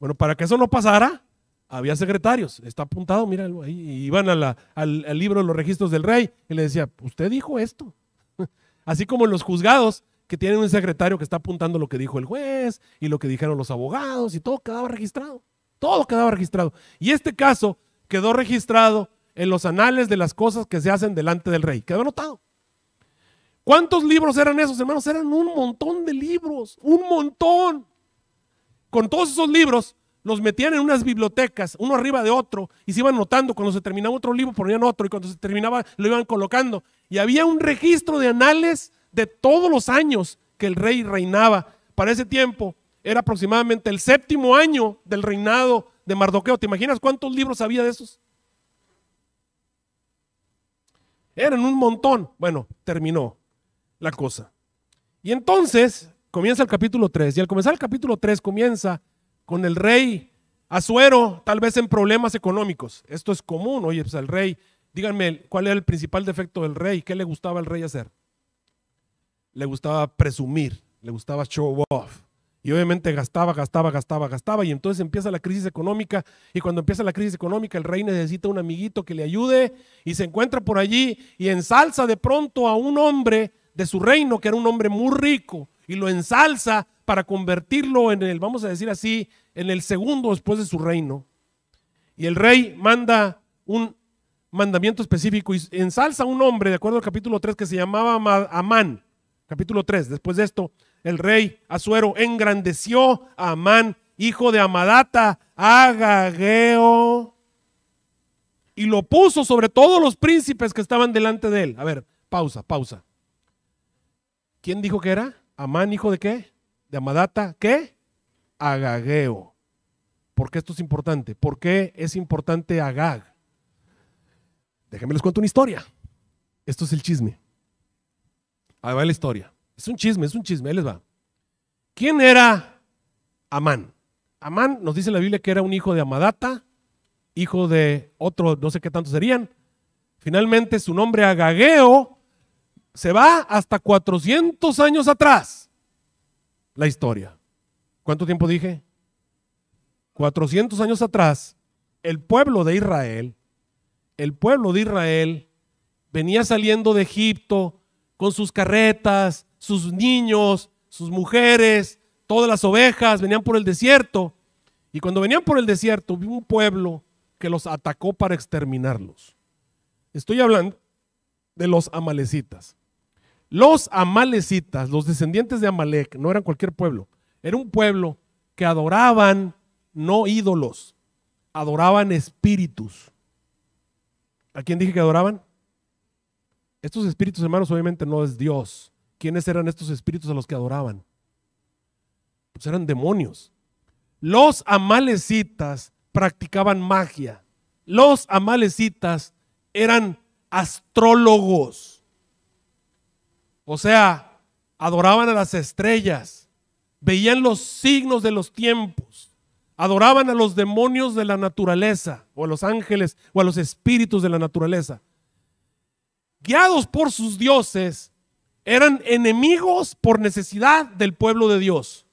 Bueno, para que eso no pasara, había secretarios, está apuntado, mira, ahí iban al, al, libro de los registros del rey y le decía, usted dijo esto. *laughs* Así como en los juzgados, que tienen un secretario que está apuntando lo que dijo el juez y lo que dijeron los abogados y todo quedaba registrado, todo quedaba registrado. Y este caso quedó registrado en los anales de las cosas que se hacen delante del rey, quedó anotado. ¿Cuántos libros eran esos, hermanos? Eran un montón de libros, un montón con todos esos libros, los metían en unas bibliotecas, uno arriba de otro, y se iban notando. Cuando se terminaba otro libro, ponían otro, y cuando se terminaba, lo iban colocando. Y había un registro de anales de todos los años que el rey reinaba. Para ese tiempo era aproximadamente el séptimo año del reinado de Mardoqueo. ¿Te imaginas cuántos libros había de esos? Eran un montón. Bueno, terminó la cosa. Y entonces comienza el capítulo 3. Y al comenzar el capítulo 3 comienza con el rey Azuero, tal vez en problemas económicos. Esto es común, oye, pues el rey, díganme, ¿cuál era el principal defecto del rey? ¿Qué le gustaba al rey hacer? Le gustaba presumir, le gustaba show off. Y obviamente gastaba, gastaba, gastaba, gastaba. Y entonces empieza la crisis económica. Y cuando empieza la crisis económica, el rey necesita un amiguito que le ayude. Y se encuentra por allí y ensalza de pronto a un hombre de su reino, que era un hombre muy rico, y lo ensalza para convertirlo en el, vamos a decir así, en el segundo después de su reino. Y el rey manda un mandamiento específico y ensalza a un hombre, de acuerdo al capítulo 3, que se llamaba Amán. Capítulo 3, después de esto, el rey Azuero engrandeció a Amán, hijo de Amadata, Agageo, y lo puso sobre todos los príncipes que estaban delante de él. A ver, pausa, pausa. ¿Quién dijo que era? Amán, hijo de qué? De Amadata, ¿qué? Agageo. ¿Por qué esto es importante? ¿Por qué es importante Agag? Déjenme les cuento una historia. Esto es el chisme. Ahí va la historia. Es un chisme, es un chisme, ahí les va. ¿Quién era Amán? Amán nos dice la Biblia que era un hijo de Amadata, hijo de otro, no sé qué tanto serían. Finalmente su nombre Agageo se va hasta 400 años atrás la historia. ¿Cuánto tiempo dije? 400 años atrás, el pueblo de Israel, el pueblo de Israel venía saliendo de Egipto con sus carretas, sus niños, sus mujeres, todas las ovejas, venían por el desierto. Y cuando venían por el desierto, vi un pueblo que los atacó para exterminarlos. Estoy hablando de los amalecitas. Los amalecitas, los descendientes de Amalek, no eran cualquier pueblo, era un pueblo que adoraban no ídolos, adoraban espíritus. ¿A quién dije que adoraban? Estos espíritus, hermanos, obviamente no es Dios. ¿Quiénes eran estos espíritus a los que adoraban? Pues eran demonios. Los amalecitas practicaban magia. Los amalecitas eran astrólogos. O sea, adoraban a las estrellas, veían los signos de los tiempos, adoraban a los demonios de la naturaleza, o a los ángeles, o a los espíritus de la naturaleza. Guiados por sus dioses, eran enemigos por necesidad del pueblo de Dios.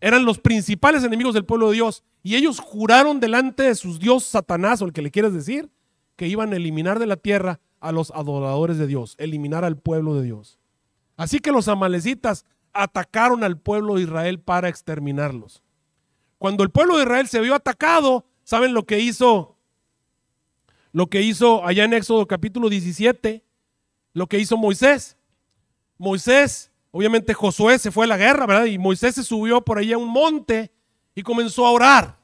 Eran los principales enemigos del pueblo de Dios. Y ellos juraron delante de sus dios Satanás, o el que le quieras decir, que iban a eliminar de la tierra a los adoradores de Dios, eliminar al pueblo de Dios. Así que los amalecitas atacaron al pueblo de Israel para exterminarlos. Cuando el pueblo de Israel se vio atacado, ¿saben lo que hizo? Lo que hizo allá en Éxodo capítulo 17, lo que hizo Moisés. Moisés, obviamente Josué se fue a la guerra, ¿verdad? Y Moisés se subió por ahí a un monte y comenzó a orar.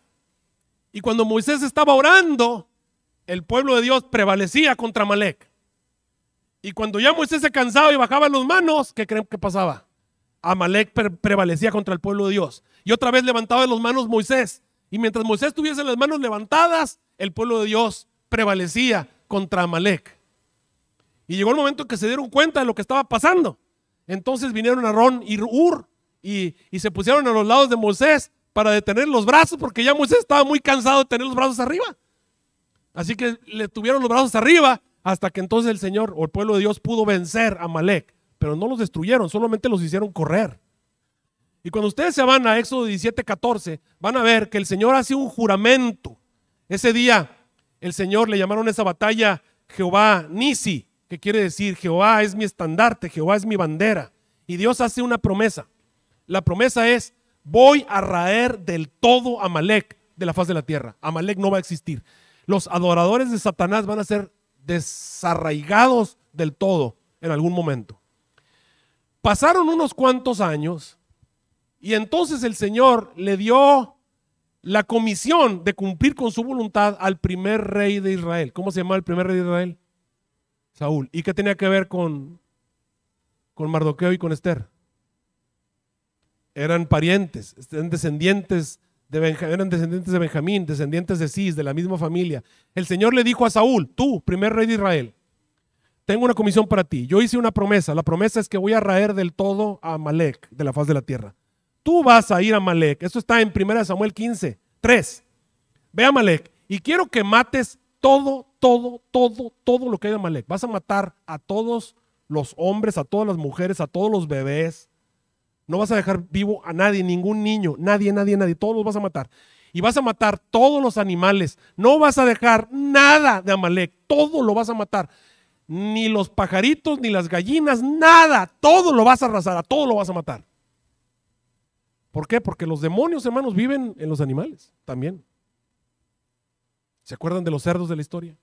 Y cuando Moisés estaba orando, el pueblo de Dios prevalecía contra Malek. Y cuando ya Moisés se cansaba y bajaba los manos, ¿qué creen que pasaba? Amalek prevalecía contra el pueblo de Dios. Y otra vez levantaba las manos Moisés. Y mientras Moisés tuviese las manos levantadas, el pueblo de Dios prevalecía contra Amalek. Y llegó el momento que se dieron cuenta de lo que estaba pasando. Entonces vinieron Arón y Ur y, se pusieron a los lados de Moisés para detener los brazos, porque ya Moisés estaba muy cansado de tener los brazos arriba. Así que le tuvieron los brazos arriba hasta que entonces el Señor o el pueblo de Dios pudo vencer a Malek, pero no los destruyeron, solamente los hicieron correr. Y cuando ustedes se van a Éxodo 17, 14, van a ver que el Señor hace un juramento. Ese día el Señor le llamaron esa batalla Jehová Nisi, que quiere decir Jehová es mi estandarte, Jehová es mi bandera. Y Dios hace una promesa. La promesa es, voy a raer del todo a Malek de la faz de la tierra. Amalek no va a existir. Los adoradores de Satanás van a ser desarraigados del todo en algún momento. Pasaron unos cuantos años y entonces el Señor le dio la comisión de cumplir con su voluntad al primer rey de Israel. ¿Cómo se llamaba el primer rey de Israel? Saúl. ¿Y qué tenía que ver con, con Mardoqueo y con Esther? Eran parientes, eran descendientes eran descendientes de Benjamín, descendientes de Cis, de la misma familia. El Señor le dijo a Saúl, tú, primer rey de Israel, tengo una comisión para ti. Yo hice una promesa. La promesa es que voy a raer del todo a Malek, de la faz de la tierra. Tú vas a ir a Malek, Esto está en 1 Samuel 15, 3. Ve a Malek y quiero que mates todo, todo, todo, todo lo que hay de Malek. Vas a matar a todos los hombres, a todas las mujeres, a todos los bebés, no vas a dejar vivo a nadie, ningún niño, nadie, nadie, nadie. Todos los vas a matar. Y vas a matar todos los animales. No vas a dejar nada de Amalek. Todo lo vas a matar. Ni los pajaritos, ni las gallinas, nada. Todo lo vas a arrasar, a todo lo vas a matar. ¿Por qué? Porque los demonios, hermanos, viven en los animales también. ¿Se acuerdan de los cerdos de la historia?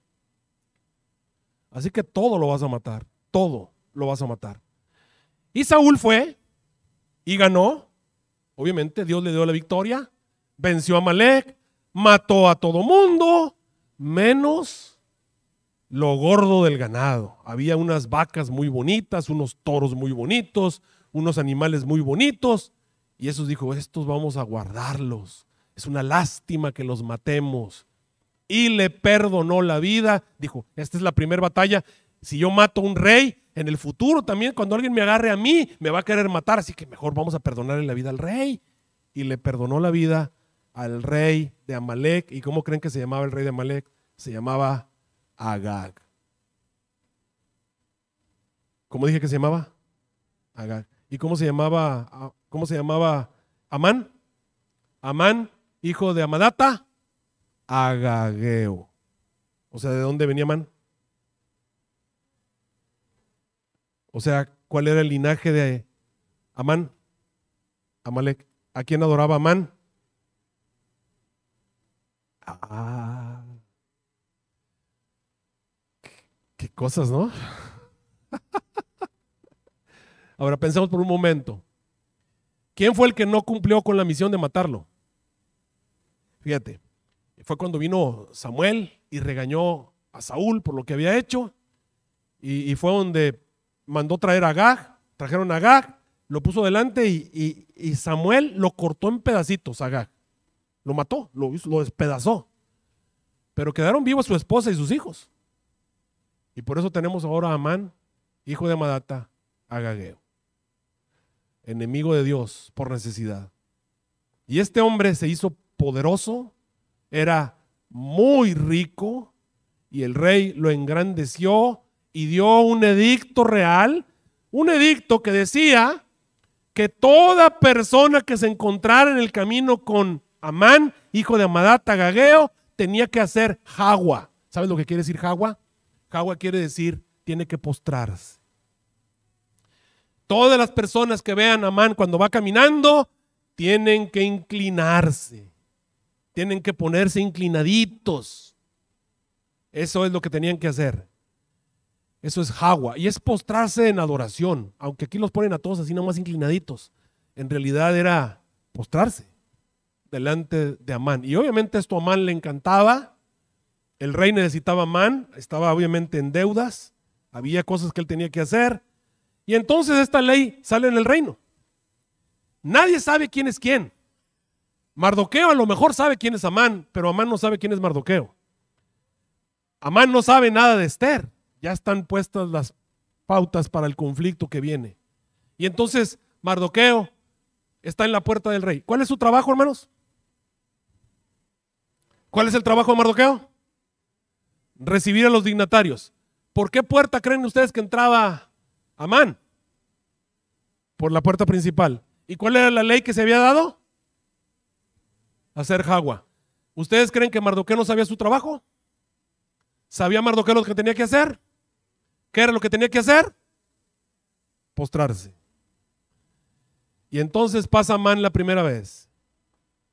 Así que todo lo vas a matar, todo lo vas a matar. Y Saúl fue y ganó. Obviamente Dios le dio la victoria, venció a Malek, mató a todo mundo, menos lo gordo del ganado. Había unas vacas muy bonitas, unos toros muy bonitos, unos animales muy bonitos, y Jesús dijo, estos vamos a guardarlos. Es una lástima que los matemos. Y le perdonó la vida. Dijo, esta es la primera batalla. Si yo mato a un rey, en el futuro también, cuando alguien me agarre a mí, me va a querer matar, así que mejor vamos a perdonarle la vida al rey. Y le perdonó la vida al rey de Amalek. ¿Y cómo creen que se llamaba el rey de Amalek? Se llamaba Agag. ¿Cómo dije que se llamaba? Agag. ¿Y cómo se llamaba, ah, cómo se llamaba Amán? Amán, hijo de Amadata, Agageo. O sea, ¿de dónde venía Amán? O sea, ¿cuál era el linaje de Amán? Amalek. ¿A quién adoraba Amán? Ah. qué cosas, ¿no? *laughs* Ahora pensemos por un momento. ¿Quién fue el que no cumplió con la misión de matarlo? Fíjate, fue cuando vino Samuel y regañó a Saúl por lo que había hecho y, y fue donde mandó traer a Gag, trajeron a Gag, lo puso delante y, Samuel lo cortó en pedacitos a Lo mató, lo, despedazó. Pero quedaron vivos su esposa y sus hijos. Y por eso tenemos ahora a Amán, hijo de Amadata, Agageo, Enemigo de Dios por necesidad. Y este hombre se hizo poderoso, era muy rico, y el rey lo engrandeció y dio un edicto real, un edicto que decía que toda persona que se encontrara en el camino con Amán, hijo de Amadata Gageo, tenía que hacer jagua. ¿Sabes lo que quiere decir jagua? Jagua quiere decir tiene que postrarse. Todas las personas que vean a Amán cuando va caminando tienen que inclinarse, tienen que ponerse inclinaditos. Eso es lo que tenían que hacer. Eso es jagua. Y es postrarse en adoración. Aunque aquí los ponen a todos así nomás inclinaditos. En realidad era postrarse delante de Amán. Y obviamente esto a Amán le encantaba. El rey necesitaba a Amán. Estaba obviamente en deudas. Había cosas que él tenía que hacer. Y entonces esta ley sale en el reino. Nadie sabe quién es quién. Mardoqueo a lo mejor sabe quién es Amán, pero Amán no sabe quién es Mardoqueo. Amán no sabe nada de Esther ya están puestas las pautas para el conflicto que viene. Y entonces Mardoqueo está en la puerta del rey. ¿Cuál es su trabajo, hermanos? ¿Cuál es el trabajo de Mardoqueo? Recibir a los dignatarios. ¿Por qué puerta creen ustedes que entraba Amán? Por la puerta principal. ¿Y cuál era la ley que se había dado? Hacer jagua. ¿Ustedes creen que Mardoqueo no sabía su trabajo? ¿Sabía Mardoqueo lo que tenía que hacer? ¿Qué era lo que tenía que hacer? Postrarse. Y entonces pasa Amán la primera vez.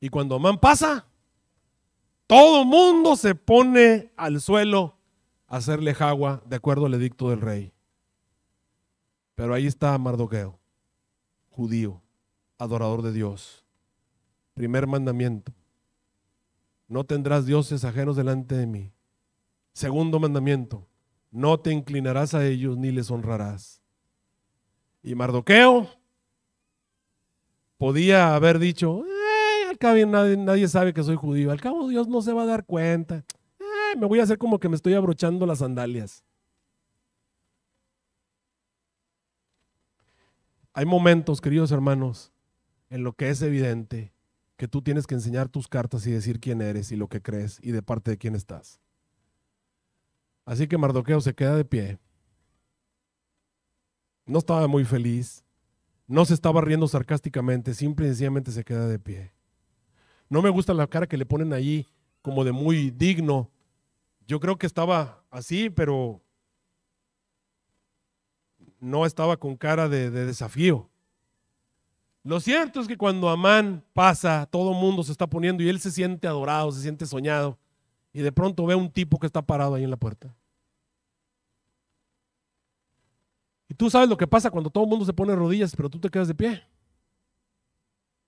Y cuando Amán pasa, todo mundo se pone al suelo a hacerle jagua de acuerdo al edicto del rey. Pero ahí está Mardoqueo, judío, adorador de Dios. Primer mandamiento. No tendrás dioses ajenos delante de mí. Segundo mandamiento no te inclinarás a ellos ni les honrarás. Y Mardoqueo podía haber dicho, eh, al cabo nadie, sabe que soy judío, al cabo Dios no se va a dar cuenta, eh, me voy a hacer como que me estoy abrochando las sandalias. Hay momentos, queridos hermanos, en lo que es evidente que tú tienes que enseñar tus cartas y decir quién eres y lo que crees y de parte de quién estás. Así que Mardoqueo se queda de pie. No estaba muy feliz. No se estaba riendo sarcásticamente. Simple y sencillamente se queda de pie. No me gusta la cara que le ponen allí como de muy digno. Yo creo que estaba así, pero no estaba con cara de, desafío. Lo cierto es que cuando Amán pasa, todo el mundo se está poniendo y él se siente adorado, se siente soñado y de pronto ve a un tipo que está parado ahí en la puerta. Y tú sabes lo que pasa cuando todo el mundo se pone en rodillas, pero tú te quedas de pie.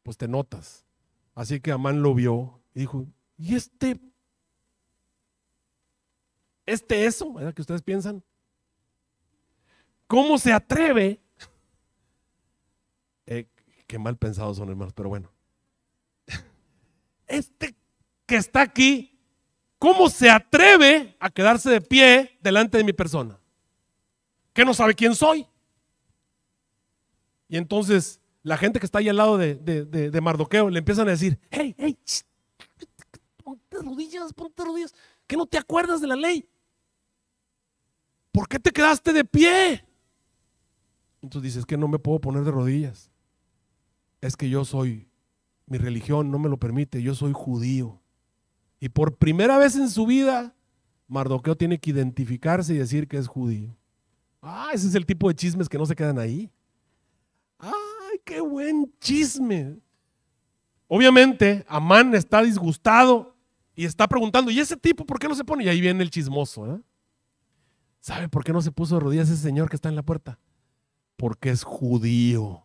Pues te notas. Así que Amán lo vio y dijo, ¿y este? ¿Este eso? ¿Verdad que ustedes piensan? ¿Cómo se atreve? *laughs* Eh, qué mal pensados son hermanos, pero bueno. *laughs* Este que está aquí ¿Cómo se atreve a quedarse de pie delante de mi persona? Que no sabe quién soy. Y entonces la gente que está ahí al lado de, Mardoqueo le empiezan a decir, hey, hey, ponte rodillas, ponte rodillas, que no te acuerdas de la ley. ¿Por qué te quedaste de pie? Entonces dices, que no me puedo poner de rodillas. Es que yo soy, mi religión no me lo permite, yo soy judío. Y por primera vez en su vida, Mardoqueo tiene que identificarse y decir que es judío. Ah, ese es el tipo de chismes que no se quedan ahí. ¡Ay, qué buen chisme! Obviamente, Amán está disgustado y está preguntando, ¿y ese tipo por qué no se pone? Y ahí viene el chismoso. ¿eh? ¿Sabe por qué no se puso de rodillas ese señor que está en la puerta? Porque es judío.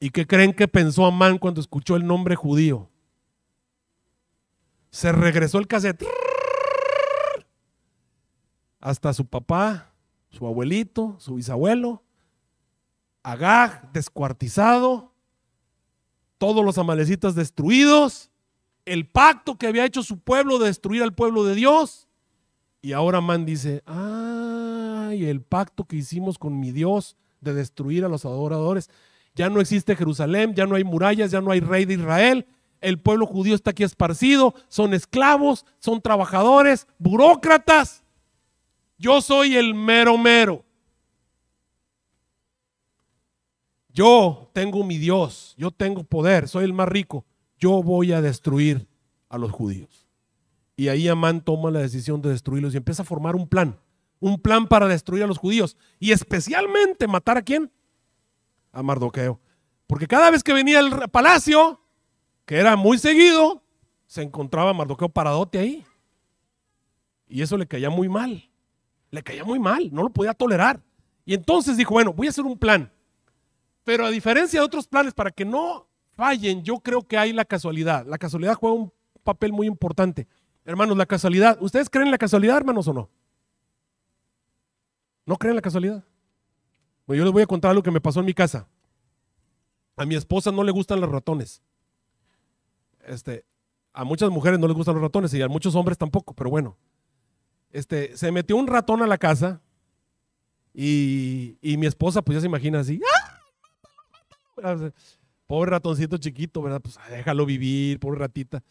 ¿Y qué creen que pensó Amán cuando escuchó el nombre judío? Se regresó el casete, hasta su papá, su abuelito, su bisabuelo, Agag descuartizado, todos los amalecitas destruidos, el pacto que había hecho su pueblo de destruir al pueblo de Dios. Y ahora Man dice, ay, el pacto que hicimos con mi Dios de destruir a los adoradores. Ya no existe Jerusalén, ya no hay murallas, ya no hay rey de Israel, el pueblo judío está aquí esparcido, son esclavos, son trabajadores, burócratas. Yo soy el mero mero. Yo tengo mi Dios, yo tengo poder, soy el más rico. Yo voy a destruir a los judíos. Y ahí Amán toma la decisión de destruirlos y empieza a formar un plan, un plan para destruir a los judíos y especialmente matar a quién? A Mardoqueo. Porque cada vez que venía al palacio, que era muy seguido, se encontraba Mardoqueo paradote ahí. Y eso le caía muy mal. Le caía muy mal, no lo podía tolerar. Y entonces dijo, bueno, voy a hacer un plan. Pero a diferencia de otros planes, para que no fallen, yo creo que hay la casualidad. La casualidad juega un papel muy importante. Hermanos, la casualidad. ¿Ustedes creen en la casualidad, hermanos, o no? ¿No creen en la casualidad? Bueno, yo les voy a contar lo que me pasó en mi casa. A mi esposa no le gustan los ratones este, a muchas mujeres no les gustan los ratones y a muchos hombres tampoco, pero bueno. Este, se metió un ratón a la casa y, y mi esposa, pues ya se imagina así. ¡Ah! Pobre ratoncito chiquito, ¿verdad? Pues ah, déjalo vivir, pobre ratita.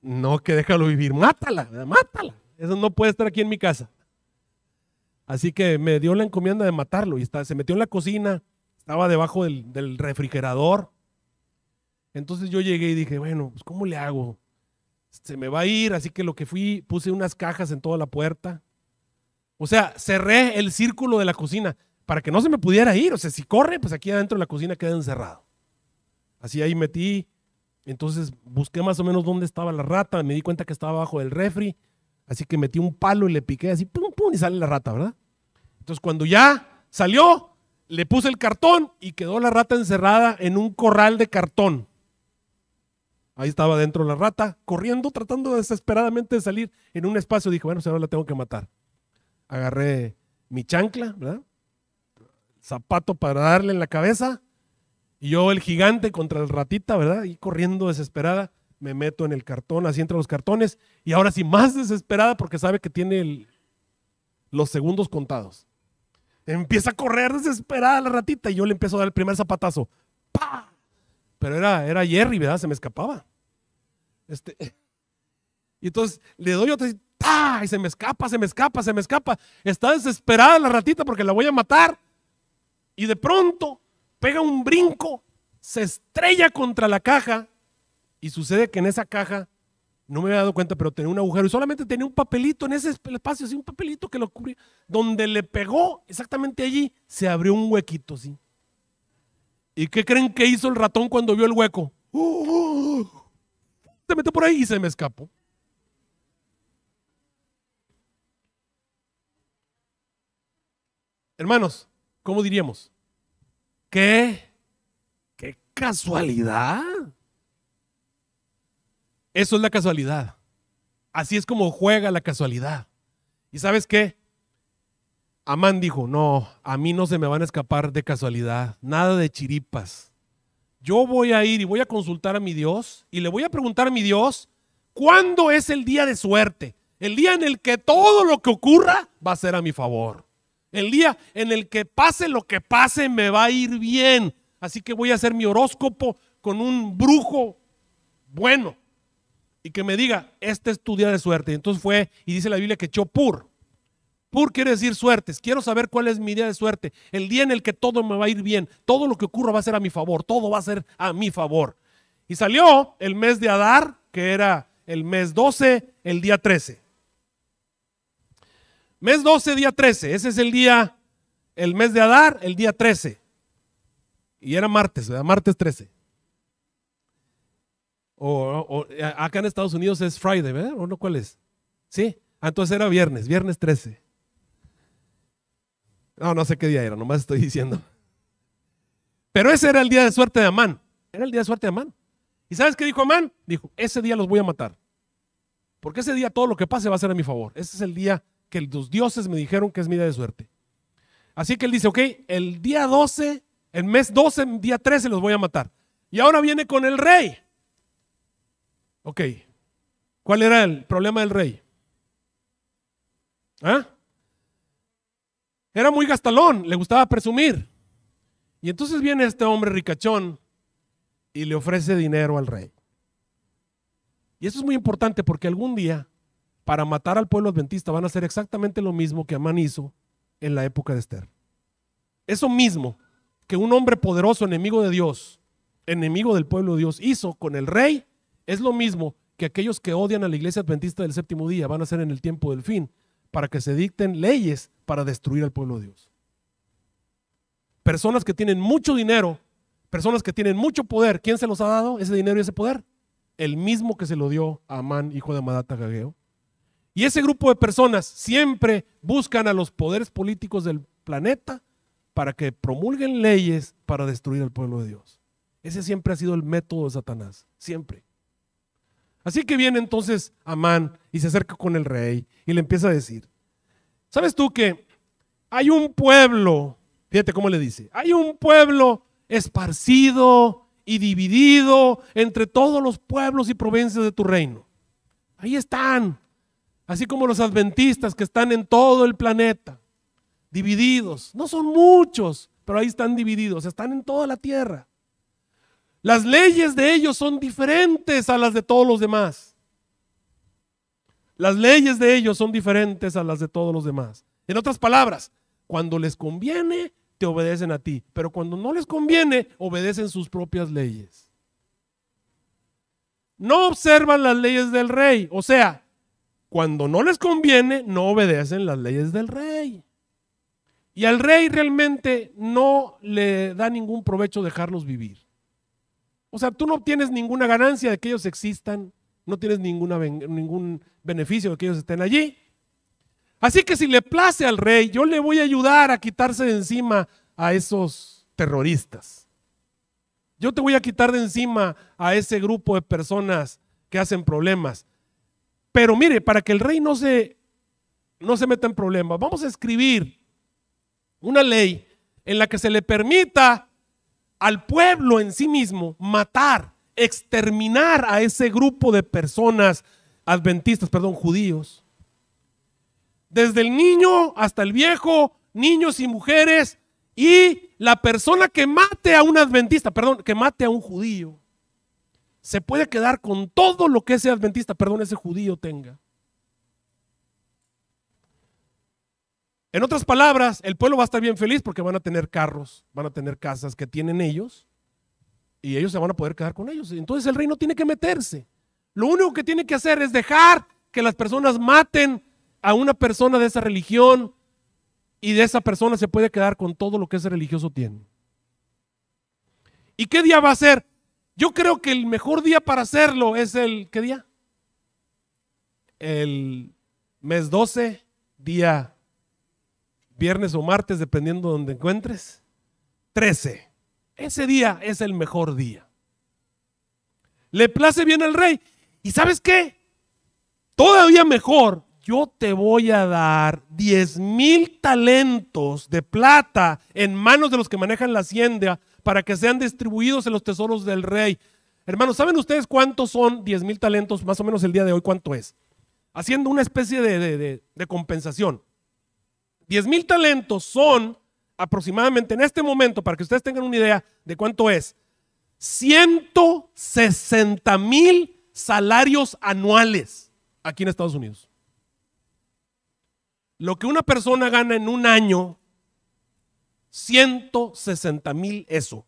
No, que déjalo vivir, mátala, mátala. Eso no puede estar aquí en mi casa. Así que me dio la encomienda de matarlo y se metió en la cocina, estaba debajo del, del refrigerador entonces yo llegué y dije, bueno, pues ¿cómo le hago? Se me va a ir, así que lo que fui, puse unas cajas en toda la puerta. O sea, cerré el círculo de la cocina para que no se me pudiera ir. O sea, si corre, pues aquí adentro de la cocina queda encerrado. Así ahí metí. Entonces busqué más o menos dónde estaba la rata. Me di cuenta que estaba abajo del refri. Así que metí un palo y le piqué así, pum, pum, y sale la rata, ¿verdad? Entonces cuando ya salió, le puse el cartón y quedó la rata encerrada en un corral de cartón. Ahí estaba dentro la rata, corriendo, tratando desesperadamente de salir en un espacio. Dije, bueno, si pues ahora la tengo que matar. Agarré mi chancla, ¿verdad? Zapato para darle en la cabeza. Y yo, el gigante contra el ratita, ¿verdad? Y corriendo desesperada, me meto en el cartón, así entre los cartones. Y ahora sí, más desesperada porque sabe que tiene los segundos contados. Empieza a correr desesperada la ratita y yo le empiezo a dar el primer zapatazo. ¡Pah! Pero era, era Jerry, ¿verdad? Se me escapaba. Este, *laughs* y entonces le doy otra y, se me escapa, se me escapa, se me escapa. Está desesperada la ratita porque la voy a matar. Y de pronto pega un brinco, se estrella contra la caja y sucede que en esa caja, no me había dado cuenta, pero tenía un agujero y solamente tenía un papelito en ese espacio, así un papelito que lo cubría, donde le pegó exactamente allí, se abrió un huequito, sí. ¿Y qué creen que hizo el ratón cuando vio el hueco? se metió por ahí y se me escapó. Hermanos, ¿cómo diríamos? ¿Qué? ¿Qué casualidad? Eso es la casualidad. Así es como juega la casualidad. ¿Y sabes qué? Amán dijo, no, a mí no se me van a escapar de casualidad, nada de chiripas. Yo voy a ir y voy a consultar a mi Dios y le voy a preguntar a mi Dios, ¿cuándo es el día de suerte? El día en el que todo lo que ocurra va a ser a mi favor. El día en el que pase lo que pase me va a ir bien. Así que voy a hacer mi horóscopo con un brujo bueno y que me diga, este es tu día de suerte. Y entonces fue y dice la Biblia que Chopur, Pur quiere decir suertes. Quiero saber cuál es mi día de suerte. El día en el que todo me va a ir bien. Todo lo que ocurra va a ser a mi favor. Todo va a ser a mi favor. Y salió el mes de Adar, que era el mes 12, el día 13. Mes 12, día 13. Ese es el día, el mes de Adar, el día 13. Y era martes, ¿verdad? Martes 13. O, eh, acá en Estados Unidos es Friday, ¿verdad? ¿O no cuál es? Sí, ah, entonces era viernes, viernes 13. No, no sé qué día era, nomás estoy diciendo. Pero ese era el día de suerte de Amán. Era el día de suerte de Amán. ¿Y sabes qué dijo Amán? Dijo, ese día los voy a matar. Porque ese día todo lo que pase va a ser a mi favor. Ese es el día que los dioses me dijeron que es mi día de suerte. Así que él dice, ok, el día 12, el mes 12, el día 13 los voy a matar. Y ahora viene con el rey. Ok, ¿cuál era el problema del rey? ¿Ah? Era muy gastalón, le gustaba presumir. Y entonces viene este hombre ricachón y le ofrece dinero al rey. Y eso es muy importante porque algún día, para matar al pueblo adventista, van a hacer exactamente lo mismo que Amán hizo en la época de Esther. Eso mismo que un hombre poderoso, enemigo de Dios, enemigo del pueblo de Dios, hizo con el rey, es lo mismo que aquellos que odian a la iglesia adventista del séptimo día van a hacer en el tiempo del fin para que se dicten leyes para destruir al pueblo de Dios. Personas que tienen mucho dinero, personas que tienen mucho poder, ¿quién se los ha dado ese dinero y ese poder? El mismo que se lo dio a Amán, hijo de Amadata Gageo. Y ese grupo de personas siempre buscan a los poderes políticos del planeta para que promulguen leyes para destruir al pueblo de Dios. Ese siempre ha sido el método de Satanás, siempre. Así que viene entonces Amán y se acerca con el rey y le empieza a decir, ¿sabes tú que hay un pueblo, fíjate cómo le dice, hay un pueblo esparcido y dividido entre todos los pueblos y provincias de tu reino? Ahí están, así como los adventistas que están en todo el planeta, divididos. No son muchos, pero ahí están divididos, están en toda la tierra. Las leyes de ellos son diferentes a las de todos los demás. Las leyes de ellos son diferentes a las de todos los demás. En otras palabras, cuando les conviene, te obedecen a ti, pero cuando no les conviene, obedecen sus propias leyes. No observan las leyes del rey, o sea, cuando no les conviene, no obedecen las leyes del rey. Y al rey realmente no le da ningún provecho dejarlos vivir. O sea, tú no tienes ninguna ganancia de que ellos existan, no tienes ningún beneficio de que ellos estén allí. Así que si le place al rey, yo le voy a ayudar a quitarse de encima a esos terroristas. Yo te voy a quitar de encima a ese grupo de personas que hacen problemas. Pero mire, para que el rey no se meta en problemas, vamos a escribir una ley en la que se le permita al pueblo en sí mismo, matar, exterminar a ese grupo de personas adventistas, perdón, judíos. Desde el niño hasta el viejo, niños y mujeres, y la persona que mate a un adventista, perdón, que mate a un judío, se puede quedar con todo lo que ese adventista, perdón, ese judío tenga. En otras palabras, el pueblo va a estar bien feliz porque van a tener carros, van a tener casas que tienen ellos y ellos se van a poder quedar con ellos. Entonces el rey no tiene que meterse. Lo único que tiene que hacer es dejar que las personas maten a una persona de esa religión y de esa persona se puede quedar con todo lo que ese religioso tiene. ¿Y qué día va a ser? Yo creo que el mejor día para hacerlo es el, ¿qué día? El mes 12, día viernes o martes, dependiendo de donde encuentres. 13. Ese día es el mejor día. Le place bien al rey. ¿Y sabes qué? Todavía mejor, yo te voy a dar 10 mil talentos de plata en manos de los que manejan la hacienda para que sean distribuidos en los tesoros del rey. Hermanos, ¿saben ustedes cuántos son diez mil talentos? Más o menos el día de hoy, ¿cuánto es? Haciendo una especie de, de compensación. 10 mil talentos son aproximadamente en este momento, para que ustedes tengan una idea de cuánto es, 160 mil salarios anuales aquí en Estados Unidos. Lo que una persona gana en un año, 160 mil eso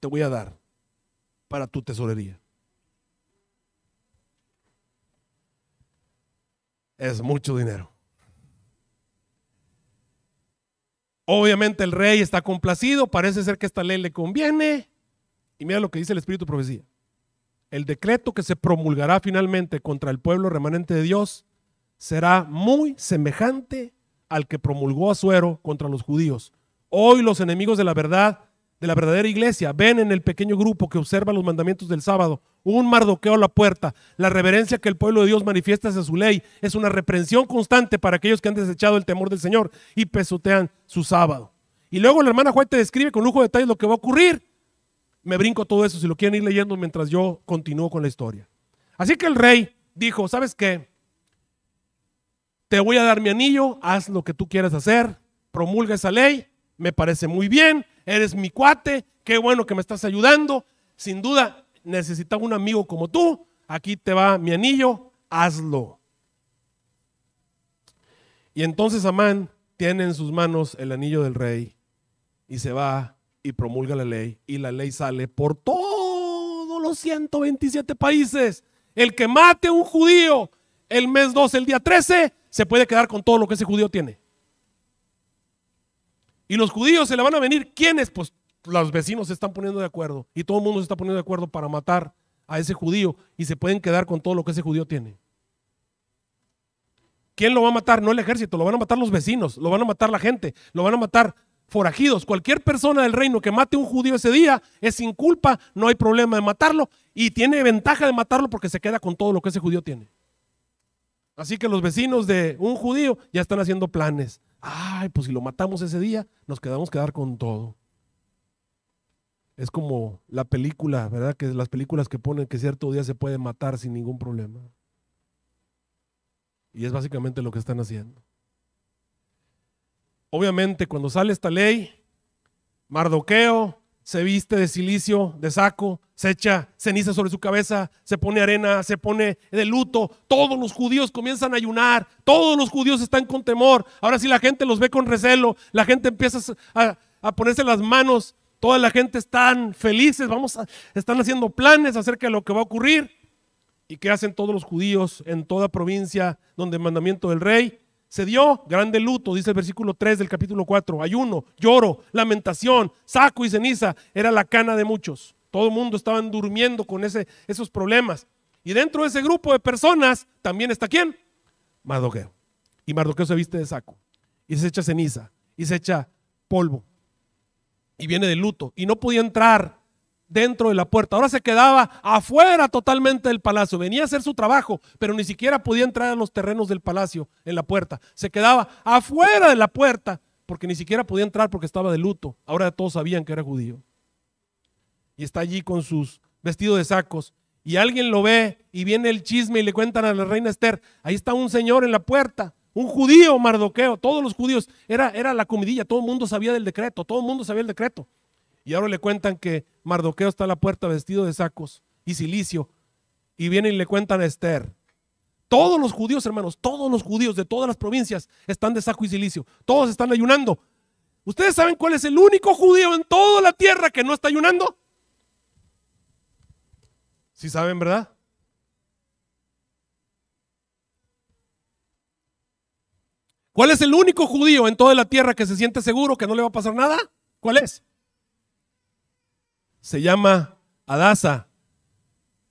te voy a dar para tu tesorería. Es mucho dinero. Obviamente el rey está complacido, parece ser que esta ley le conviene. Y mira lo que dice el Espíritu Profecía. El decreto que se promulgará finalmente contra el pueblo remanente de Dios será muy semejante al que promulgó Azuero contra los judíos. Hoy los enemigos de la verdad, de la verdadera iglesia, ven en el pequeño grupo que observa los mandamientos del sábado un mardoqueo a la puerta. La reverencia que el pueblo de Dios manifiesta hacia su ley es una reprensión constante para aquellos que han desechado el temor del Señor y pesotean su sábado. Y luego la hermana Juárez te describe con lujo de detalles lo que va a ocurrir. Me brinco todo eso si lo quieren ir leyendo mientras yo continúo con la historia. Así que el rey dijo, ¿sabes qué? Te voy a dar mi anillo, haz lo que tú quieras hacer, promulga esa ley, me parece muy bien, eres mi cuate, qué bueno que me estás ayudando. Sin duda, Necesita un amigo como tú, aquí te va mi anillo, hazlo. Y entonces Amán tiene en sus manos el anillo del rey y se va y promulga la ley y la ley sale por todos los 127 países. El que mate a un judío el mes 12, el día 13, se puede quedar con todo lo que ese judío tiene. Y los judíos se le van a venir, ¿quiénes? Pues los vecinos se están poniendo de acuerdo y todo el mundo se está poniendo de acuerdo para matar a ese judío y se pueden quedar con todo lo que ese judío tiene. ¿Quién lo va a matar? No el ejército, lo van a matar los vecinos, lo van a matar la gente, lo van a matar forajidos. Cualquier persona del reino que mate a un judío ese día es sin culpa, no hay problema de matarlo y tiene ventaja de matarlo porque se queda con todo lo que ese judío tiene. Así que los vecinos de un judío ya están haciendo planes. Ay, pues si lo matamos ese día, nos quedamos quedar con todo. Es como la película, ¿verdad? Que las películas que ponen que cierto día se puede matar sin ningún problema. Y es básicamente lo que están haciendo. Obviamente, cuando sale esta ley, Mardoqueo se viste de silicio, de saco, se echa ceniza sobre su cabeza, se pone arena, se pone de luto. Todos los judíos comienzan a ayunar, todos los judíos están con temor. Ahora sí la gente los ve con recelo, la gente empieza a, a ponerse las manos Toda la gente están felices, vamos a, están haciendo planes acerca de lo que va a ocurrir. ¿Y qué hacen todos los judíos en toda provincia donde el mandamiento del rey se dio? Grande luto, dice el versículo 3 del capítulo 4. Ayuno, lloro, lamentación, saco y ceniza. Era la cana de muchos. Todo el mundo estaba durmiendo con ese, esos problemas. Y dentro de ese grupo de personas también está quién? Mardoqueo. Y Mardoqueo se viste de saco. Y se echa ceniza. Y se echa polvo y viene de luto y no podía entrar dentro de la puerta. Ahora se quedaba afuera totalmente del palacio. Venía a hacer su trabajo, pero ni siquiera podía entrar a los terrenos del palacio en la puerta. Se quedaba afuera de la puerta porque ni siquiera podía entrar porque estaba de luto. Ahora todos sabían que era judío. Y está allí con sus vestidos de sacos. Y alguien lo ve y viene el chisme y le cuentan a la reina Esther, ahí está un señor en la puerta un judío, Mardoqueo, todos los judíos, era, era la comidilla, todo el mundo sabía del decreto, todo el mundo sabía el decreto. Y ahora le cuentan que Mardoqueo está a la puerta vestido de sacos y silicio. Y vienen y le cuentan a Esther. Todos los judíos, hermanos, todos los judíos de todas las provincias están de saco y silicio. Todos están ayunando. ¿Ustedes saben cuál es el único judío en toda la tierra que no está ayunando? Si saben, ¿verdad? ¿Cuál es el único judío en toda la tierra que se siente seguro que no le va a pasar nada? ¿Cuál es? Se llama Adasa,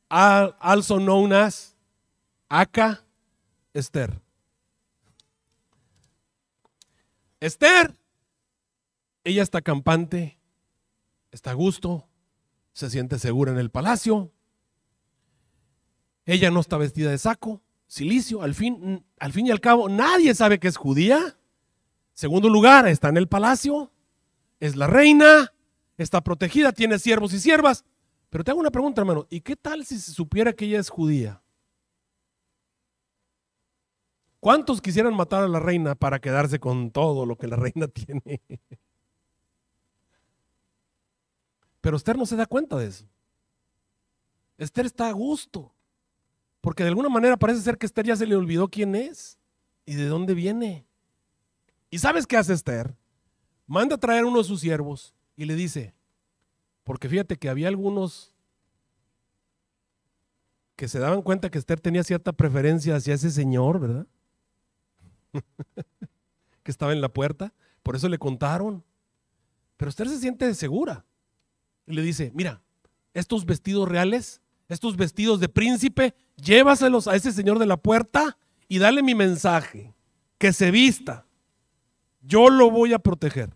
also known as Aka Esther. Esther, ella está campante, está a gusto, se siente segura en el palacio. Ella no está vestida de saco, silicio, al fin, al fin y al cabo, nadie sabe que es judía. Segundo lugar, está en el palacio, es la reina, está protegida, tiene siervos y siervas. Pero te hago una pregunta, hermano, ¿y qué tal si se supiera que ella es judía? ¿Cuántos quisieran matar a la reina para quedarse con todo lo que la reina *laughs* tiene? Pero Esther no se da cuenta de eso. Esther está a gusto. Porque de alguna manera parece ser que Esther ya se le olvidó quién es y de dónde viene. ¿Y sabes qué hace Esther? Manda a traer uno de sus siervos y le dice, porque fíjate que había algunos que se daban cuenta que Esther tenía cierta preferencia hacia ese señor, ¿verdad? *laughs* que estaba en la puerta, por eso le contaron. Pero Esther se siente segura y le dice, mira, estos vestidos reales estos vestidos de príncipe, llévaselos a ese señor de la puerta y dale mi mensaje, que se vista. Yo lo voy a proteger.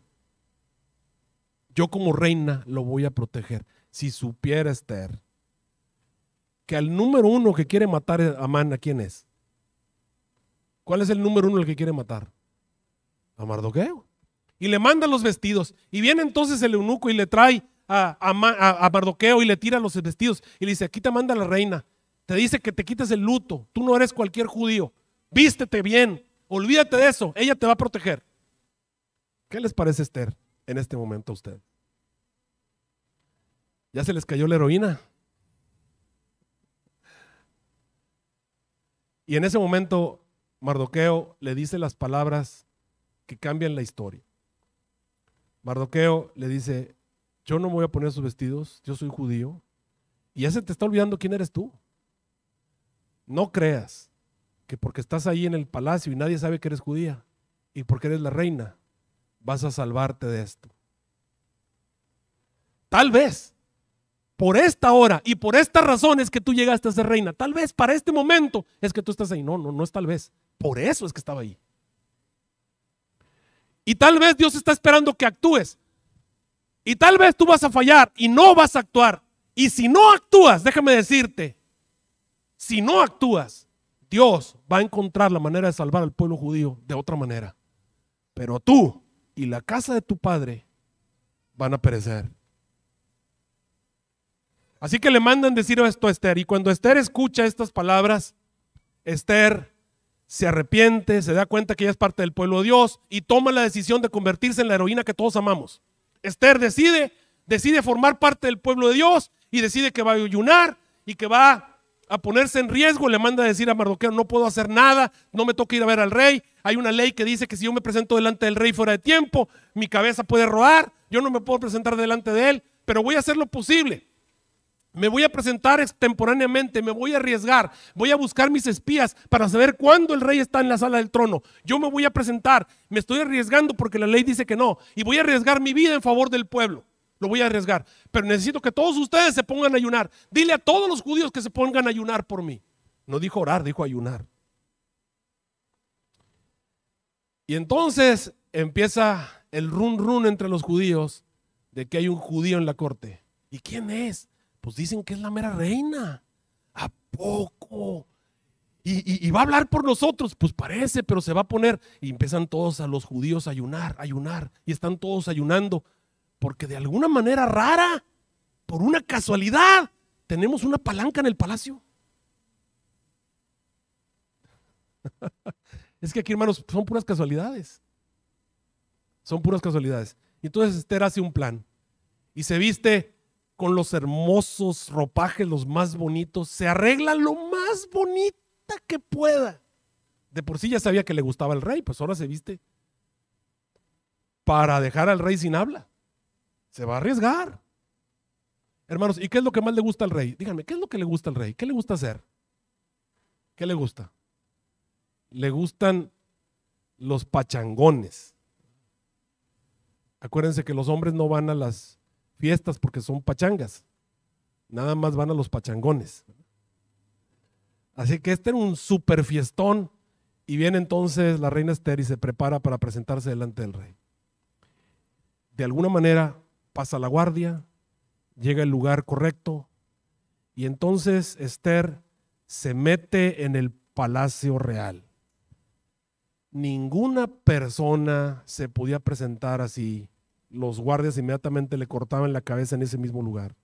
Yo como reina lo voy a proteger. Si supiera Esther que al número uno que quiere matar a Amán, ¿a quién es? ¿Cuál es el número uno el que quiere matar? A Mardoqueo. Y le manda los vestidos. Y viene entonces el eunuco y le trae a, a, Mardoqueo y le tira los vestidos y le dice, aquí te manda la reina. Te dice que te quites el luto. Tú no eres cualquier judío. Vístete bien. Olvídate de eso. Ella te va a proteger. ¿Qué les parece Esther en este momento a usted? ¿Ya se les cayó la heroína? Y en ese momento Mardoqueo le dice las palabras que cambian la historia. Mardoqueo le dice, yo no me voy a poner sus vestidos, yo soy judío. Y ya se te está olvidando quién eres tú. No creas que porque estás ahí en el palacio y nadie sabe que eres judía y porque eres la reina, vas a salvarte de esto. Tal vez por esta hora y por esta razón es que tú llegaste a ser reina. Tal vez para este momento es que tú estás ahí. No, no, no es tal vez. Por eso es que estaba ahí. Y tal vez Dios está esperando que actúes y tal vez tú vas a fallar y no vas a actuar. Y si no actúas, déjame decirte, si no actúas, Dios va a encontrar la manera de salvar al pueblo judío de otra manera. Pero tú y la casa de tu padre van a perecer. Así que le mandan decir esto a Esther. Y cuando Esther escucha estas palabras, Esther se arrepiente, se da cuenta que ella es parte del pueblo de Dios y toma la decisión de convertirse en la heroína que todos amamos. Esther decide, decide formar parte del pueblo de Dios y decide que va a ayunar y que va a ponerse en riesgo. Le manda a decir a Mardoqueo, no puedo hacer nada, no me toca ir a ver al rey. Hay una ley que dice que si yo me presento delante del rey fuera de tiempo, mi cabeza puede rodar, yo no me puedo presentar delante de él, pero voy a hacer lo posible. Me voy a presentar extemporáneamente, me voy a arriesgar, voy a buscar mis espías para saber cuándo el rey está en la sala del trono. Yo me voy a presentar, me estoy arriesgando porque la ley dice que no, y voy a arriesgar mi vida en favor del pueblo. Lo voy a arriesgar, pero necesito que todos ustedes se pongan a ayunar. Dile a todos los judíos que se pongan a ayunar por mí. No dijo orar, dijo ayunar. Y entonces empieza el run run entre los judíos de que hay un judío en la corte. ¿Y quién es? Pues dicen que es la mera reina. ¿A poco? Y, va a hablar por nosotros. Pues parece, pero se va a poner. Y empiezan todos a los judíos a ayunar, ayunar. Y están todos ayunando. Porque de alguna manera rara, por una casualidad, tenemos una palanca en el palacio. *laughs* es que aquí, hermanos, son puras casualidades. Son puras casualidades. Y Entonces Esther hace un plan. Y se viste con los hermosos ropajes, los más bonitos, se arregla lo más bonita que pueda. De por sí ya sabía que le gustaba el rey, pues ahora se viste para dejar al rey sin habla. Se va a arriesgar. Hermanos, ¿y qué es lo que más le gusta al rey? Díganme, ¿qué es lo que le gusta al rey? ¿Qué le gusta hacer? ¿Qué le gusta? Le gustan los pachangones. Acuérdense que los hombres no van a las fiestas porque son pachangas. Nada más van a los pachangones. Así que este era un super fiestón. Y viene entonces la reina Esther y se prepara para presentarse delante del rey. De alguna manera pasa la guardia, llega al lugar correcto y entonces Esther se mete en el palacio real. Ninguna persona se podía presentar así los guardias inmediatamente le cortaban la cabeza en ese mismo lugar.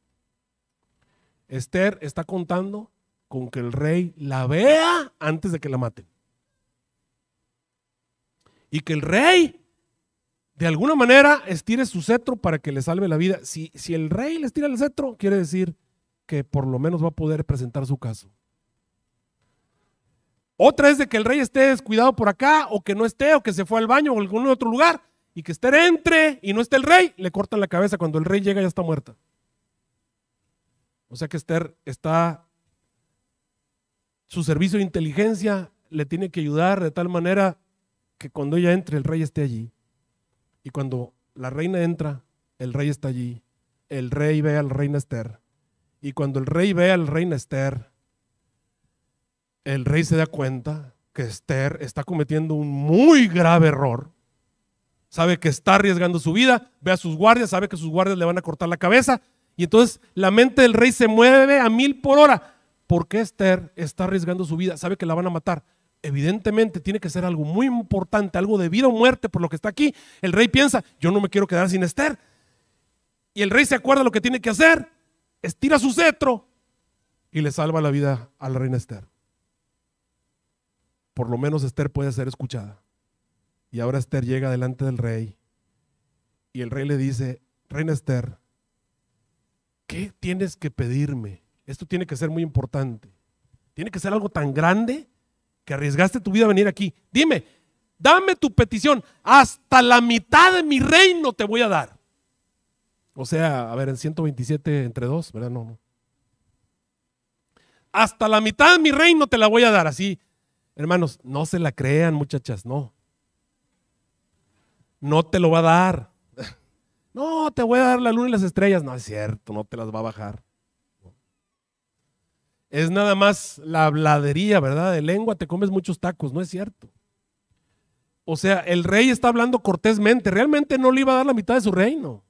Esther está contando con que el rey la vea antes de que la maten. Y que el rey, de alguna manera, estire su cetro para que le salve la vida. Si, si el rey le estira el cetro, quiere decir que por lo menos va a poder presentar su caso. Otra es de que el rey esté descuidado por acá, o que no esté, o que se fue al baño o algún otro lugar y que Esther entre y no esté el rey, le cortan la cabeza. Cuando el rey llega ya está muerta. O sea que Esther está, su servicio de inteligencia le tiene que ayudar de tal manera que cuando ella entre el rey esté allí. Y cuando la reina entra, el rey está allí. El rey ve al rey Esther. Y cuando el rey ve al rey Esther, el rey se da cuenta que Esther está cometiendo un muy grave error sabe que está arriesgando su vida, ve a sus guardias, sabe que sus guardias le van a cortar la cabeza. Y entonces la mente del rey se mueve a mil por hora. ¿Por qué Esther está arriesgando su vida? Sabe que la van a matar. Evidentemente tiene que ser algo muy importante, algo de vida o muerte por lo que está aquí. El rey piensa, yo no me quiero quedar sin Esther. Y el rey se acuerda lo que tiene que hacer, estira su cetro y le salva la vida a la reina Esther. Por lo menos Esther puede ser escuchada. Y ahora Esther llega delante del rey y el rey le dice, reina Esther, ¿qué tienes que pedirme? Esto tiene que ser muy importante. Tiene que ser algo tan grande que arriesgaste tu vida a venir aquí. Dime, dame tu petición. Hasta la mitad de mi reino te voy a dar. O sea, a ver, en 127 entre dos, ¿verdad? No, no. Hasta la mitad de mi reino te la voy a dar. Así, hermanos, no se la crean, muchachas, no no te lo va a dar. *laughs* No, te voy a dar la luna y las estrellas. No es cierto, no te las va a bajar. Es nada más la bladería, ¿verdad? De lengua te comes muchos tacos, no es cierto. O sea, el rey está hablando cortésmente, realmente no le iba a dar la mitad de su reino.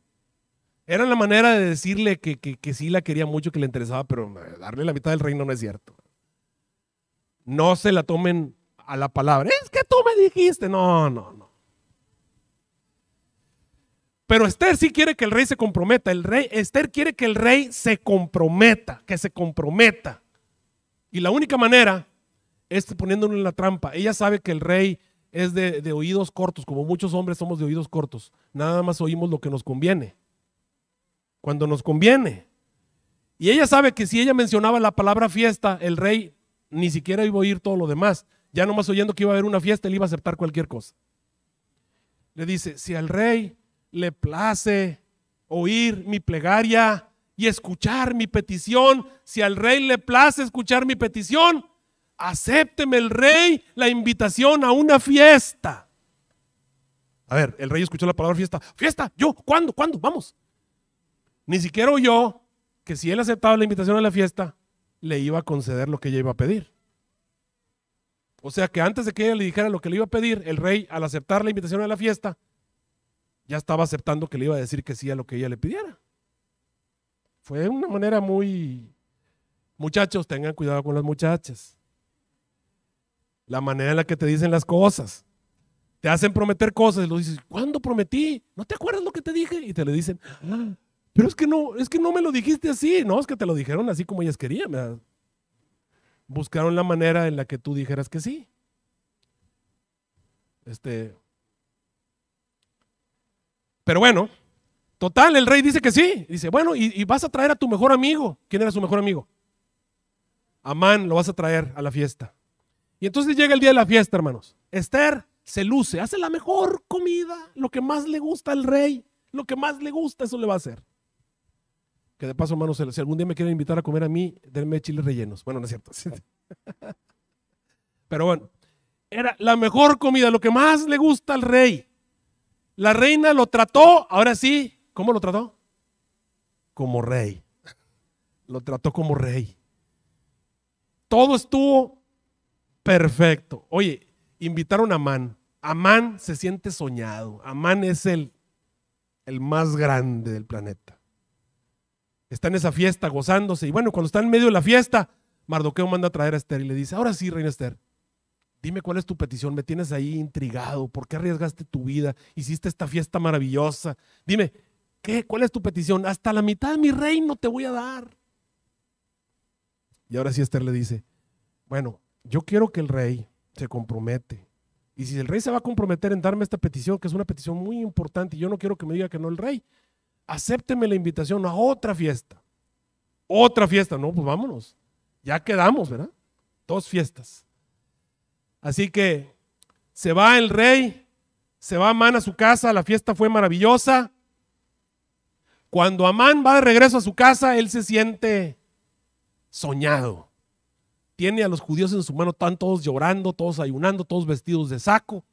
Era la manera de decirle que, que sí la quería mucho, que le interesaba, pero eh, darle la mitad del reino no es cierto. No se la tomen a la palabra. Es que tú me dijiste, no, no, no. Pero Esther sí quiere que el rey se comprometa. El rey, Esther quiere que el rey se comprometa, que se comprometa. Y la única manera es poniéndolo en la trampa. Ella sabe que el rey es de, de, oídos cortos, como muchos hombres somos de oídos cortos. Nada más oímos lo que nos conviene. Cuando nos conviene. Y ella sabe que si ella mencionaba la palabra fiesta, el rey ni siquiera iba a oír todo lo demás. Ya nomás oyendo que iba a haber una fiesta, él iba a aceptar cualquier cosa. Le dice, si al rey le place oír mi plegaria y escuchar mi petición. Si al rey le place escuchar mi petición, acépteme el rey la invitación a una fiesta. A ver, el rey escuchó la palabra fiesta. Fiesta, yo, ¿cuándo? ¿Cuándo? Vamos. Ni siquiera oyó que si él aceptaba la invitación a la fiesta, le iba a conceder lo que ella iba a pedir. O sea que antes de que ella le dijera lo que le iba a pedir, el rey, al aceptar la invitación a la fiesta, ya estaba aceptando que le iba a decir que sí a lo que ella le pidiera. Fue una manera muy... Muchachos, tengan cuidado con las muchachas. La manera en la que te dicen las cosas. Te hacen prometer cosas y lo dices, ¿cuándo prometí? ¿No te acuerdas lo que te dije? Y te le dicen, ah, pero es que no, es que no me lo dijiste así. No, es que te lo dijeron así como ellas querían. Buscaron la manera en la que tú dijeras que sí. Este, pero bueno, total, el rey dice que sí. Dice, bueno, y, vas a traer a tu mejor amigo. ¿Quién era su mejor amigo? Amán, lo vas a traer a la fiesta. Y entonces llega el día de la fiesta, hermanos. Esther se luce, hace la mejor comida, lo que más le gusta al rey, lo que más le gusta, eso le va a hacer. Que de paso, hermanos, si algún día me quieren invitar a comer a mí, denme chiles rellenos. Bueno, no es cierto. *laughs* Pero bueno, era la mejor comida, lo que más le gusta al rey. La reina lo trató, ahora sí, ¿cómo lo trató? Como rey. Lo trató como rey. Todo estuvo perfecto. Oye, invitaron a Amán. Amán se siente soñado. Amán es el, el más grande del planeta. Está en esa fiesta gozándose. Y bueno, cuando está en medio de la fiesta, Mardoqueo manda a traer a Esther y le dice, ahora sí, reina Esther, Dime cuál es tu petición, me tienes ahí intrigado, ¿por qué arriesgaste tu vida? Hiciste esta fiesta maravillosa. Dime, ¿qué? ¿Cuál es tu petición? Hasta la mitad de mi reino te voy a dar. Y ahora sí Esther le dice, bueno, yo quiero que el rey se compromete. Y si el rey se va a comprometer en darme esta petición, que es una petición muy importante, y yo no quiero que me diga que no el rey, acépteme la invitación a otra fiesta. Otra fiesta, no, pues vámonos. Ya quedamos, ¿verdad? Dos fiestas. Así que se va el rey, se va Amán a su casa, la fiesta fue maravillosa. Cuando Amán va de regreso a su casa, él se siente soñado. Tiene a los judíos en su mano, están todos llorando, todos ayunando, todos vestidos de saco.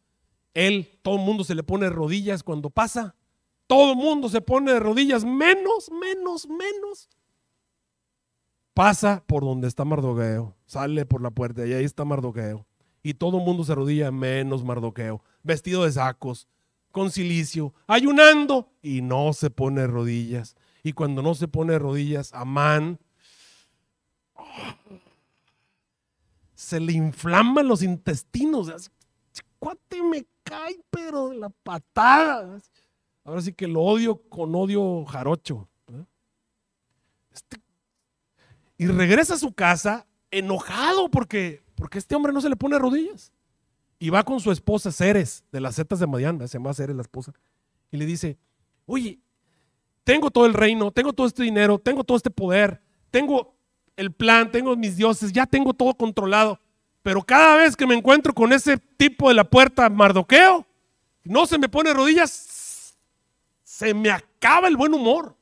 Él, todo el mundo se le pone de rodillas cuando pasa. Todo el mundo se pone de rodillas, menos, menos, menos. Pasa por donde está Mardoqueo, sale por la puerta y ahí está Mardoqueo y todo el mundo se arrodilla menos Mardoqueo, vestido de sacos, con cilicio, ayunando y no se pone rodillas. Y cuando no se pone rodillas, Amán se le inflaman los intestinos. Cuate me cae, pero de la patada. Ahora sí que lo odio con odio jarocho. ¿eh? Este, y regresa a su casa enojado porque porque este hombre no se le pone rodillas. Y va con su esposa Ceres, de las setas de Madiana, se llama Ceres la esposa, y le dice, oye, tengo todo el reino, tengo todo este dinero, tengo todo este poder, tengo el plan, tengo mis dioses, ya tengo todo controlado. Pero cada vez que me encuentro con ese tipo de la puerta mardoqueo, no se me pone rodillas, se me acaba el buen humor.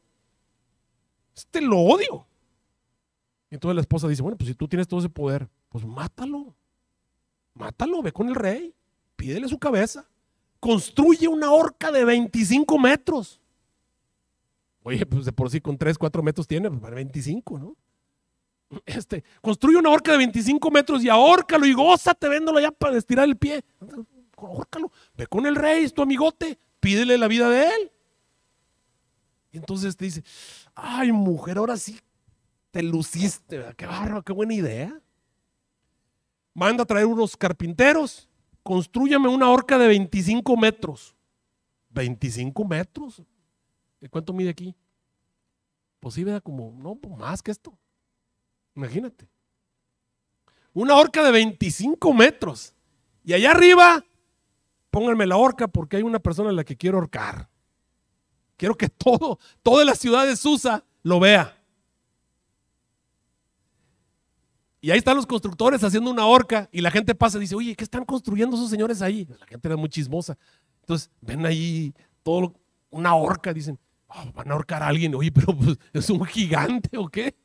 Este lo odio. Y entonces la esposa dice, bueno, pues si tú tienes todo ese poder, pues mátalo. Mátalo, ve con el rey. Pídele su cabeza. Construye una horca de 25 metros. Oye, pues de por sí con 3, 4 metros tiene, pues 25, ¿no? Este, construye una horca de 25 metros y ahórcalo y gózate véndolo ya para estirar el pie. Ahórcalo, ve con el rey, es tu amigote, pídele la vida de él. Y entonces te dice, ay mujer, ahora sí te luciste, qué barba, qué buena idea manda a traer unos carpinteros, construyame una horca de 25 metros. 25 metros. ¿Cuánto mide aquí? Pues sí, vea, como, no, pues más que esto. Imagínate. Una horca de 25 metros. Y allá arriba, pónganme la horca porque hay una persona a la que quiero horcar. Quiero que *laughs* todo, toda la ciudad de Susa lo vea. Y ahí están los constructores haciendo una horca y la gente pasa y dice, oye, ¿qué están construyendo esos señores ahí? La gente era muy chismosa. Entonces, ven ahí todo, una horca, dicen, ah, van a ahorcar a alguien, oye, pero pues, es un gigante o qué.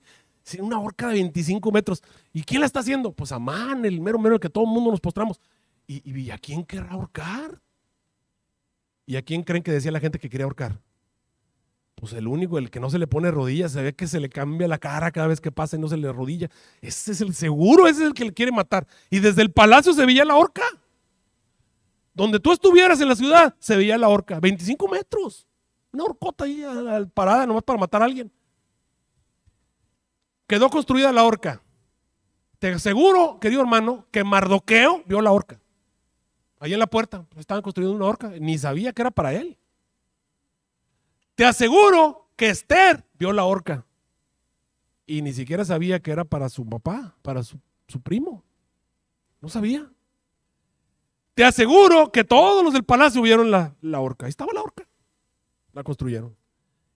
una horca de 25 metros. ¿Y quién la está haciendo? Pues Amán, el mero mero que todo el mundo nos postramos. ¿Y, y a quién querrá ahorcar? ¿Y a quién creen que decía la gente que quería ahorcar? pues el único, el que no se le pone rodillas, se ve que se le cambia la cara cada vez que pasa y no se le rodilla. Ese es el seguro, ese es el que le quiere matar. Y desde el palacio se veía la horca. Donde tú estuvieras en la ciudad, se veía la horca. 25 metros. Una horcota ahí parada, nomás para matar a alguien. Quedó construida la horca. Te aseguro, querido hermano, que Mardoqueo vio la horca. Ahí en la puerta, pues, estaban construyendo una horca. Ni sabía que era para él. Te aseguro que Esther vio la horca y ni siquiera sabía que era para su papá, para su, primo. No sabía. Te aseguro que todos los del palacio vieron la, la horca. Ahí estaba la horca. La construyeron.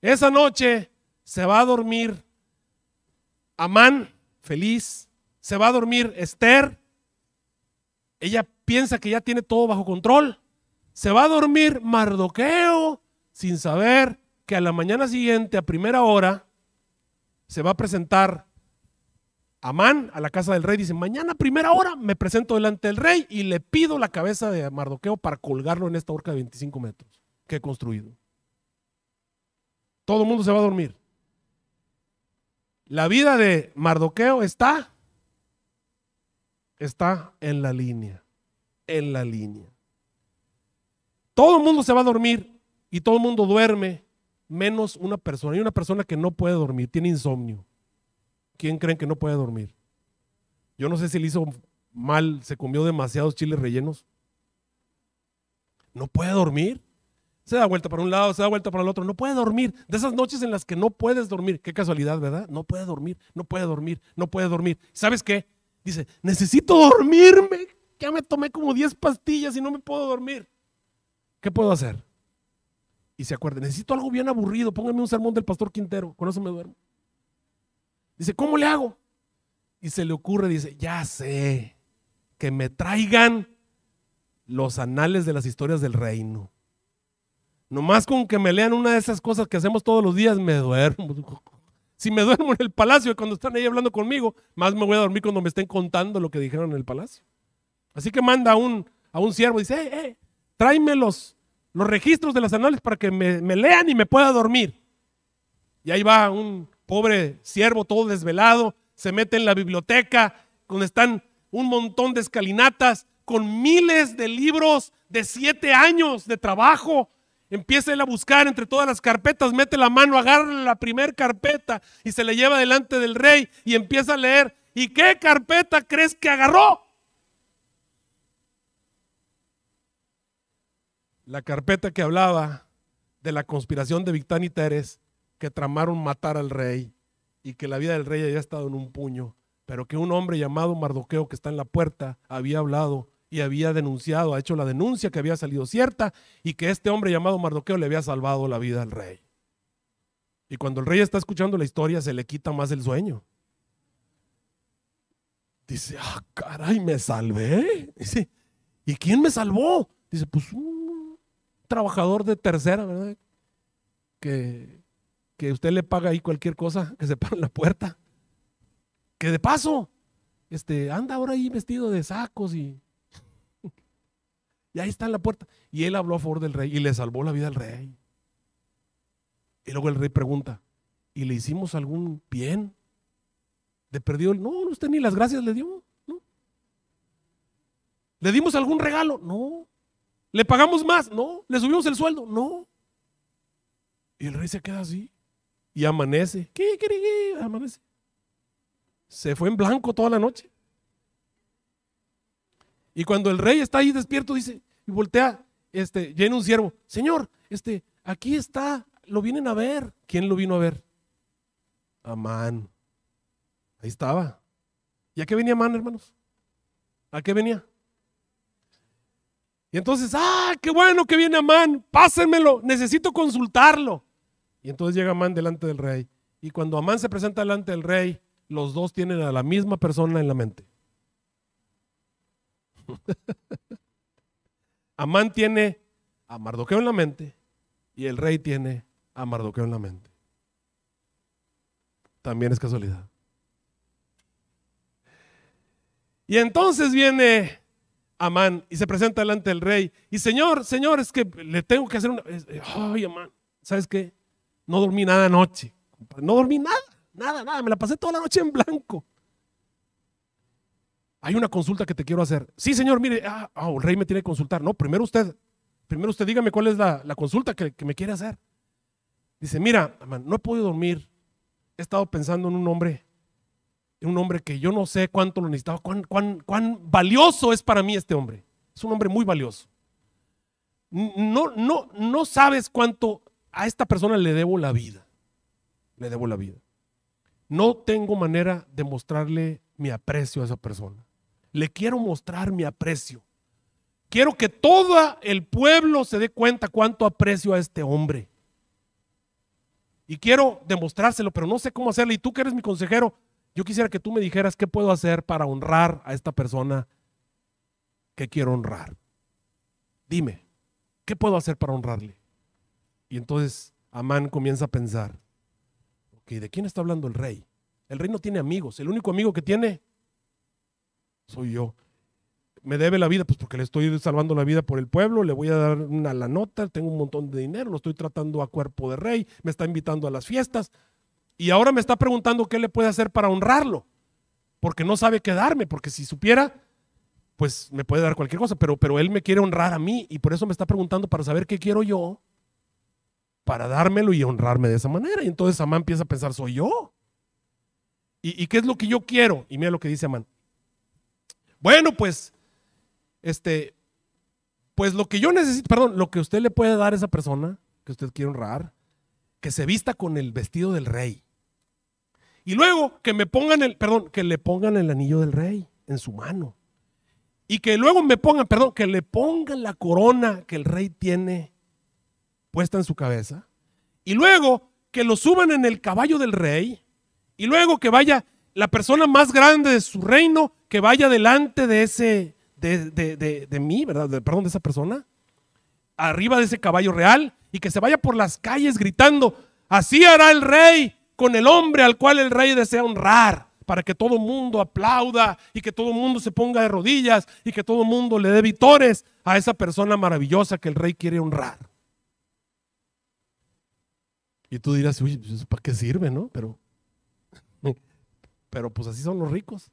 Esa noche se va a dormir Amán, feliz. Se va a dormir Esther. Ella piensa que ya tiene todo bajo control. Se va a dormir Mardoqueo sin saber que a la mañana siguiente, a primera hora, se va a presentar Amán a la casa del rey. Dice, mañana a primera hora me presento delante del rey y le pido la cabeza de Mardoqueo para colgarlo en esta horca de 25 metros que he construido. Todo el mundo se va a dormir. La vida de Mardoqueo está, está en la línea, en la línea. Todo el mundo se va a dormir y todo el mundo duerme menos una persona. Hay una persona que no puede dormir, tiene insomnio. ¿Quién creen que no puede dormir? Yo no sé si le hizo mal, se comió demasiados chiles rellenos. No puede dormir. Se da vuelta para un lado, se da vuelta para el otro. No puede dormir. De esas noches en las que no puedes dormir. Qué casualidad, ¿verdad? No puede dormir, no puede dormir, no puede dormir. ¿Sabes qué? Dice, necesito dormirme. Ya me tomé como 10 pastillas y no me puedo dormir. ¿Qué puedo hacer? y se acuerde, necesito algo bien aburrido, póngame un sermón del pastor Quintero, con eso me duermo. Dice, ¿cómo le hago? Y se le ocurre, dice, ya sé, que me traigan los anales de las historias del reino. Nomás con que me lean una de esas cosas que hacemos todos los días, me duermo. *laughs* Si me duermo en el palacio cuando están ahí hablando conmigo, más me voy a dormir cuando me estén contando lo que dijeron en el palacio. Así que manda a un, a un siervo y dice, eh, eh los registros de las anales para que me, lean y me pueda dormir. Y ahí va un pobre siervo todo desvelado, se mete en la biblioteca donde están un montón de escalinatas con miles de libros de siete años de trabajo. Empieza él a buscar entre todas las carpetas, mete la mano, agarra la primera carpeta y se la lleva delante del rey y empieza a leer. ¿Y qué carpeta crees que agarró? la carpeta que hablaba de la conspiración de Victán y Teres que tramaron matar al rey y que la vida del rey había estado en un puño, pero que un hombre llamado Mardoqueo que está en la puerta había hablado y había denunciado, ha hecho la denuncia que había salido cierta y que este hombre llamado Mardoqueo le había salvado la vida al rey. Y cuando el rey está escuchando la historia se le quita más el sueño. Dice, ah, caray, me salvé. Dice, ¿y quién me salvó? Dice, pues uh, trabajador de tercera, ¿verdad? Que, usted le paga ahí cualquier cosa, que se *laughs* para en la puerta. Que de paso, este, anda ahora ahí vestido de sacos y. *laughs* y ahí está en la puerta. Y él habló a favor del rey y le salvó la vida al rey. Y luego el rey pregunta: ¿Y le hicimos algún bien? De perdido, no, usted ni las gracias le dio, ¿Le dimos algún regalo? No. ¿Le pagamos más? No. ¿Le subimos el sueldo? No. Y el rey se queda así. Y amanece. ¿Qué, qué, Amanece. Se fue en blanco toda la noche. Y cuando el rey está ahí despierto, dice, y voltea, este, llena un siervo, Señor, este, aquí está, lo vienen a ver. ¿Quién lo vino a ver? Amán. Ahí estaba. ¿Y a qué venía Amán, hermanos? ¿A qué venía? Y entonces, ah, qué bueno que viene Amán, pásenmelo, necesito consultarlo. Y entonces llega Amán delante del rey. Y cuando Amán se presenta delante del rey, los dos tienen a la misma persona en la mente. *laughs* Amán tiene a Mardoqueo en la mente y el rey tiene a Mardoqueo en la mente. También es casualidad. Y entonces viene Amán y se presenta delante del rey. Y Señor, Señor, es que le tengo que hacer una... Ay, Amán, ¿sabes qué? No dormí nada anoche. No dormí nada, nada, nada. Me la pasé toda la noche en blanco. Hay una consulta que te quiero hacer. Sí, señor, mire, ah, ah el rey me tiene que consultar. No, primero usted, primero usted dígame cuál es la, consulta que, que, me quiere hacer. Dice, mira, Amán, no he podido dormir. He estado pensando en un hombre un hombre que yo no sé cuánto lo necesitaba, cuán, valioso es para mí este hombre. Es un hombre muy valioso. No, no, no sabes cuánto a esta persona le debo la vida. Le debo la vida. No tengo manera de mostrarle mi aprecio a esa persona. Le quiero mostrar mi aprecio. Quiero que todo el pueblo se dé cuenta cuánto aprecio a este hombre. Y quiero demostrárselo, pero no sé cómo hacerlo. Y tú que eres mi consejero, yo quisiera que tú me dijeras qué puedo hacer para honrar a esta persona que quiero honrar. Dime, ¿qué puedo hacer para honrarle? Y entonces Amán comienza a pensar, ¿de quién está hablando el rey? El rey no tiene amigos, el único amigo que tiene soy yo. Me debe la vida, pues porque le estoy salvando la vida por el pueblo, le voy a dar una la nota, tengo un montón de dinero, lo estoy tratando a cuerpo de rey, me está invitando a las fiestas. Y ahora me está preguntando qué le puede hacer para honrarlo, porque no sabe qué darme, porque si supiera, pues me puede dar cualquier cosa, pero, pero él me quiere honrar a mí y por eso me está preguntando para saber qué quiero yo, para dármelo y honrarme de esa manera. Y entonces Amán empieza a pensar, soy yo. ¿Y, qué es lo que yo quiero? Y mira lo que dice Amán. Bueno, pues, este, pues lo que yo necesito, perdón, lo que usted le puede dar a esa persona que usted quiere honrar, que se vista con el vestido del rey. Y luego que me pongan el, perdón, que le pongan el anillo del rey en su mano. Y que luego me pongan, perdón, que le pongan la corona que el rey tiene puesta en su cabeza. Y luego que lo suban en el caballo del rey. Y luego que vaya la persona más grande de su reino, que vaya delante de ese, de, de mí, ¿verdad? perdón, de esa persona. Arriba de ese caballo real y que se vaya por las calles gritando, así hará el rey con el hombre al cual el rey desea honrar, para que todo el mundo aplauda y que todo el mundo se ponga de rodillas y que todo el mundo le dé vitores a esa persona maravillosa que el rey quiere honrar. Y tú dirás, uy, pues, ¿para qué sirve, no? Pero, pero pues así son los ricos.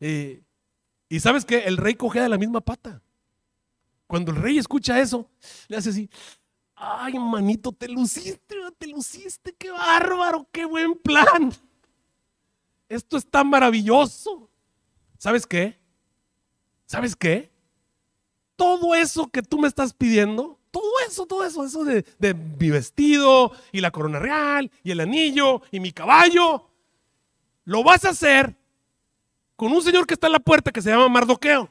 y sabes que el rey coge de la misma pata. Cuando el rey escucha eso, le hace así, Ay, manito, te luciste, te luciste, qué bárbaro, qué buen plan. Esto está maravilloso. ¿Sabes qué? ¿Sabes qué? Todo eso que tú me estás pidiendo, todo eso, todo eso, eso de, de mi vestido y la corona real y el anillo y mi caballo, lo vas a hacer con un señor que está en la puerta que se llama Mardoqueo.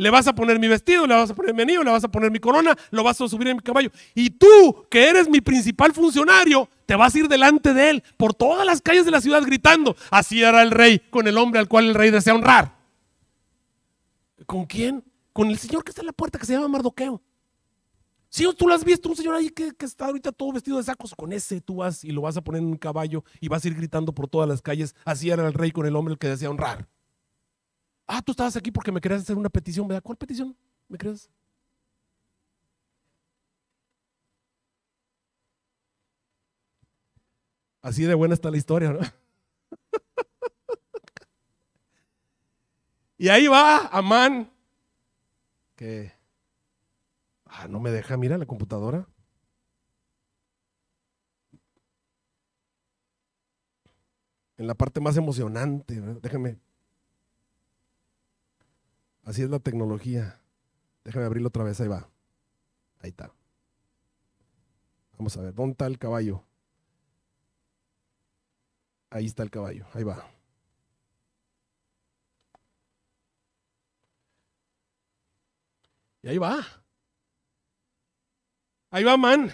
Le vas a poner mi vestido, le vas a poner mi anillo, le vas a poner mi corona, lo vas a subir en mi caballo. Y tú, que eres mi principal funcionario, te vas a ir delante de él por todas las calles de la ciudad gritando, así era el rey con el hombre al cual el rey desea honrar. ¿Con quién? Con el señor que está en la puerta que se llama Mardoqueo. Si tú lo has visto, un señor ahí que, que, está ahorita todo vestido de sacos, con ese tú vas y lo vas a poner en un caballo y vas a ir gritando por todas las calles, así era el rey con el hombre al que desea honrar. Ah, tú estabas aquí porque me querías hacer una petición, ¿verdad? ¿Cuál petición me crees? Así de buena está la historia, ¿no? *laughs* y ahí va Amán, que ah, no me deja, mira la computadora. En la parte más emocionante, ¿verdad? Así es la tecnología. Déjame abrirlo otra vez, ahí va. Ahí está. Vamos a ver, ¿dónde está el caballo? Ahí está el caballo, ahí va. Y ahí va. Ahí va, man.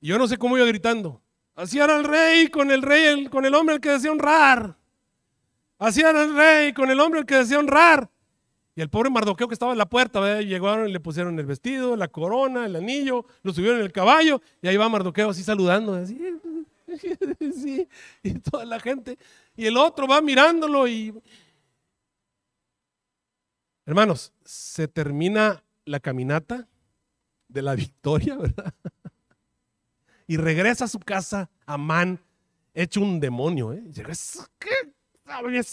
Y yo no sé cómo iba gritando. Así era el rey con el rey, con el hombre el que decía honrar. Así era el rey con el hombre el que decía honrar. Y el pobre Mardoqueo que estaba en la puerta, llegaron y le pusieron el vestido, la corona, el anillo, lo subieron en el caballo y ahí va Mardoqueo así saludando, así, *laughs* sí, y toda la gente. Y el otro va mirándolo y... Hermanos, se termina la caminata de la victoria, *laughs* ¿verdad? Y regresa a su casa Amán hecho un demonio, ¿eh? Llegó: ¿qué?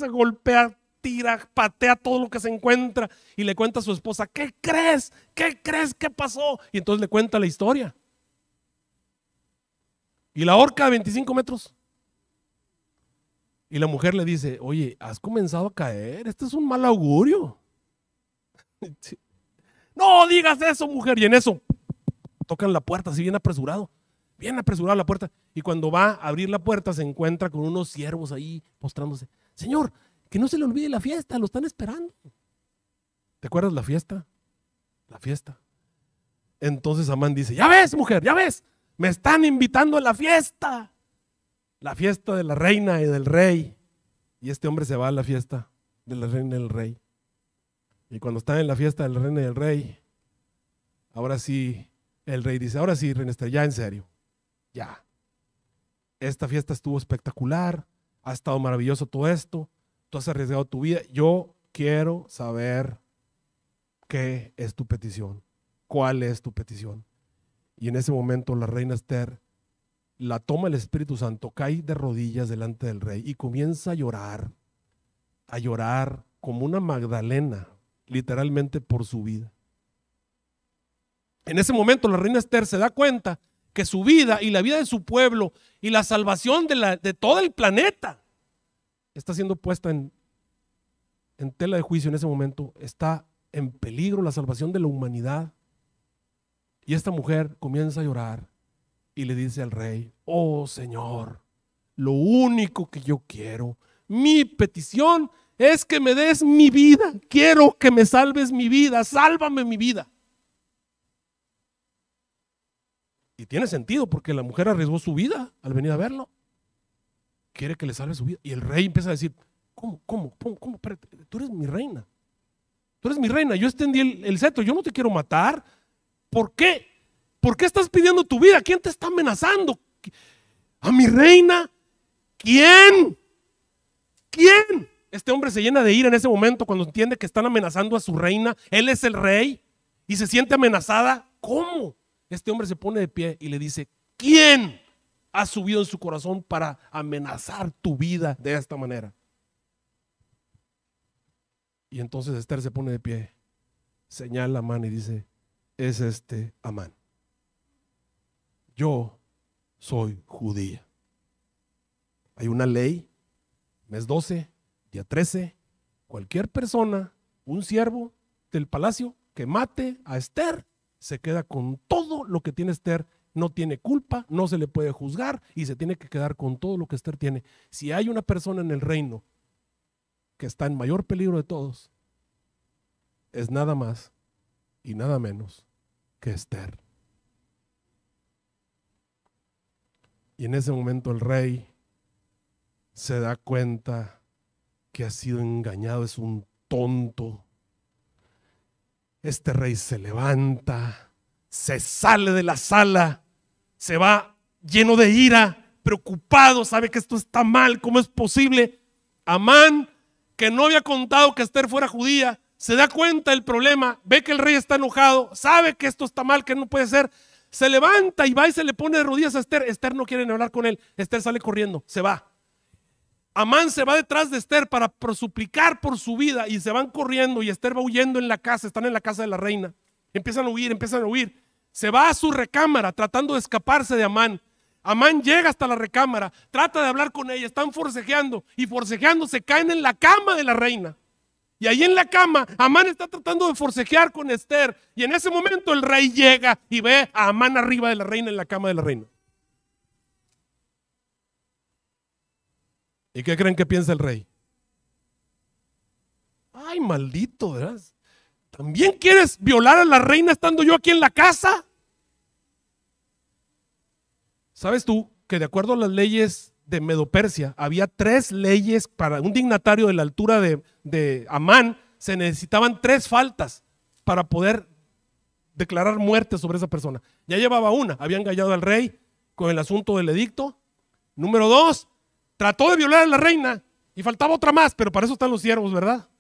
golpear tira, patea todo lo que se encuentra y le cuenta a su esposa, ¿qué crees? ¿Qué crees que pasó? Y entonces le cuenta la historia. Y la horca de 25 metros. Y la mujer le dice, oye, has comenzado a caer, este es un mal augurio. *laughs* no digas eso, mujer. Y en eso tocan la puerta, así bien apresurado, bien apresurado la puerta. Y cuando va a abrir la puerta se encuentra con unos siervos ahí postrándose. Señor, que no se le olvide la fiesta, lo están esperando. ¿Te acuerdas la fiesta? La fiesta. Entonces Amán dice, ya ves, mujer, ya ves, me están invitando a la fiesta. La fiesta de la reina y del rey. Y este hombre se va a la fiesta de la reina y del rey. Y cuando está en la fiesta de la reina y del rey, ahora sí, el rey dice, ahora sí, reina, este, ya en serio, ya. Esta fiesta estuvo espectacular, ha estado maravilloso todo esto, Tú has arriesgado tu vida. Yo quiero saber qué es tu petición, cuál es tu petición. Y en ese momento la reina Esther la toma el Espíritu Santo, cae de rodillas delante del rey y comienza a llorar, a llorar como una Magdalena, literalmente por su vida. En ese momento la reina Esther se da cuenta que su vida y la vida de su pueblo y la salvación de, de todo el planeta está siendo puesta en, en tela de juicio en ese momento, está en peligro la salvación de la humanidad. Y esta mujer comienza a llorar y le dice al rey, oh Señor, lo único que yo quiero, mi petición es que me des mi vida, quiero que me salves mi vida, sálvame mi vida. Y tiene sentido porque la mujer arriesgó su vida al venir a verlo quiere que le salve su vida. Y el rey empieza a decir, ¿cómo, cómo, cómo, tú eres mi reina. Tú eres mi reina, yo extendí el, el cetro, yo no te quiero matar. ¿Por qué? ¿Por qué estás pidiendo tu vida? ¿Quién te está amenazando? ¿A mi reina? ¿Quién? ¿Quién? Este hombre se llena de ira en ese momento cuando entiende que están amenazando a su reina. Él es el rey y se siente amenazada. ¿Cómo? Este hombre se pone de pie y le dice, ¿quién? ha subido en su corazón para amenazar tu vida de esta manera. Y entonces Esther se pone de pie, señala a Amán y dice, es este Amán. Yo soy judía. Hay una ley, mes 12, día 13, cualquier persona, un siervo del palacio que mate a Esther, se queda con todo lo que tiene Esther no tiene culpa, no se le puede juzgar y se tiene que quedar con todo lo que Esther tiene. Si hay una persona en el reino que está en mayor peligro de todos, es nada más y nada menos que Esther. Y en ese momento el rey se da cuenta que ha sido engañado, es un tonto. Este rey se levanta se sale de la sala, se va lleno de ira, preocupado, sabe que esto está mal, ¿cómo es posible? Amán, que no había contado que Esther fuera judía, se da cuenta del problema, ve que el rey está enojado, sabe que esto está mal, que no puede ser, se levanta y va y se le pone de rodillas a Esther. Esther no quiere hablar con él, Esther sale corriendo, se va. Amán se va detrás de Esther para suplicar por su vida y se van corriendo y Esther va huyendo en la casa, están en la casa de la reina. Empiezan a huir, empiezan a huir. Se va a su recámara tratando de escaparse de Amán. Amán llega hasta la recámara, trata de hablar con ella, están forcejeando y forcejeando se caen en la cama de la reina. Y ahí en la cama, Amán está tratando de forcejear con Esther. Y en ese momento el rey llega y ve a Amán arriba de la reina, en la cama de la reina. ¿Y qué creen que piensa el rey? Ay, maldito, ¿verdad? ¿También quieres violar a la reina estando yo aquí en la casa? ¿Sabes tú que de acuerdo a las leyes de Medopersia había tres leyes para un dignatario de la altura de, Amán? Se necesitaban tres faltas para poder declarar muerte sobre esa persona. Ya llevaba una, había engañado al rey con el asunto del edicto. Número dos, trató de violar a la reina y faltaba otra más, pero para eso están los siervos, ¿verdad?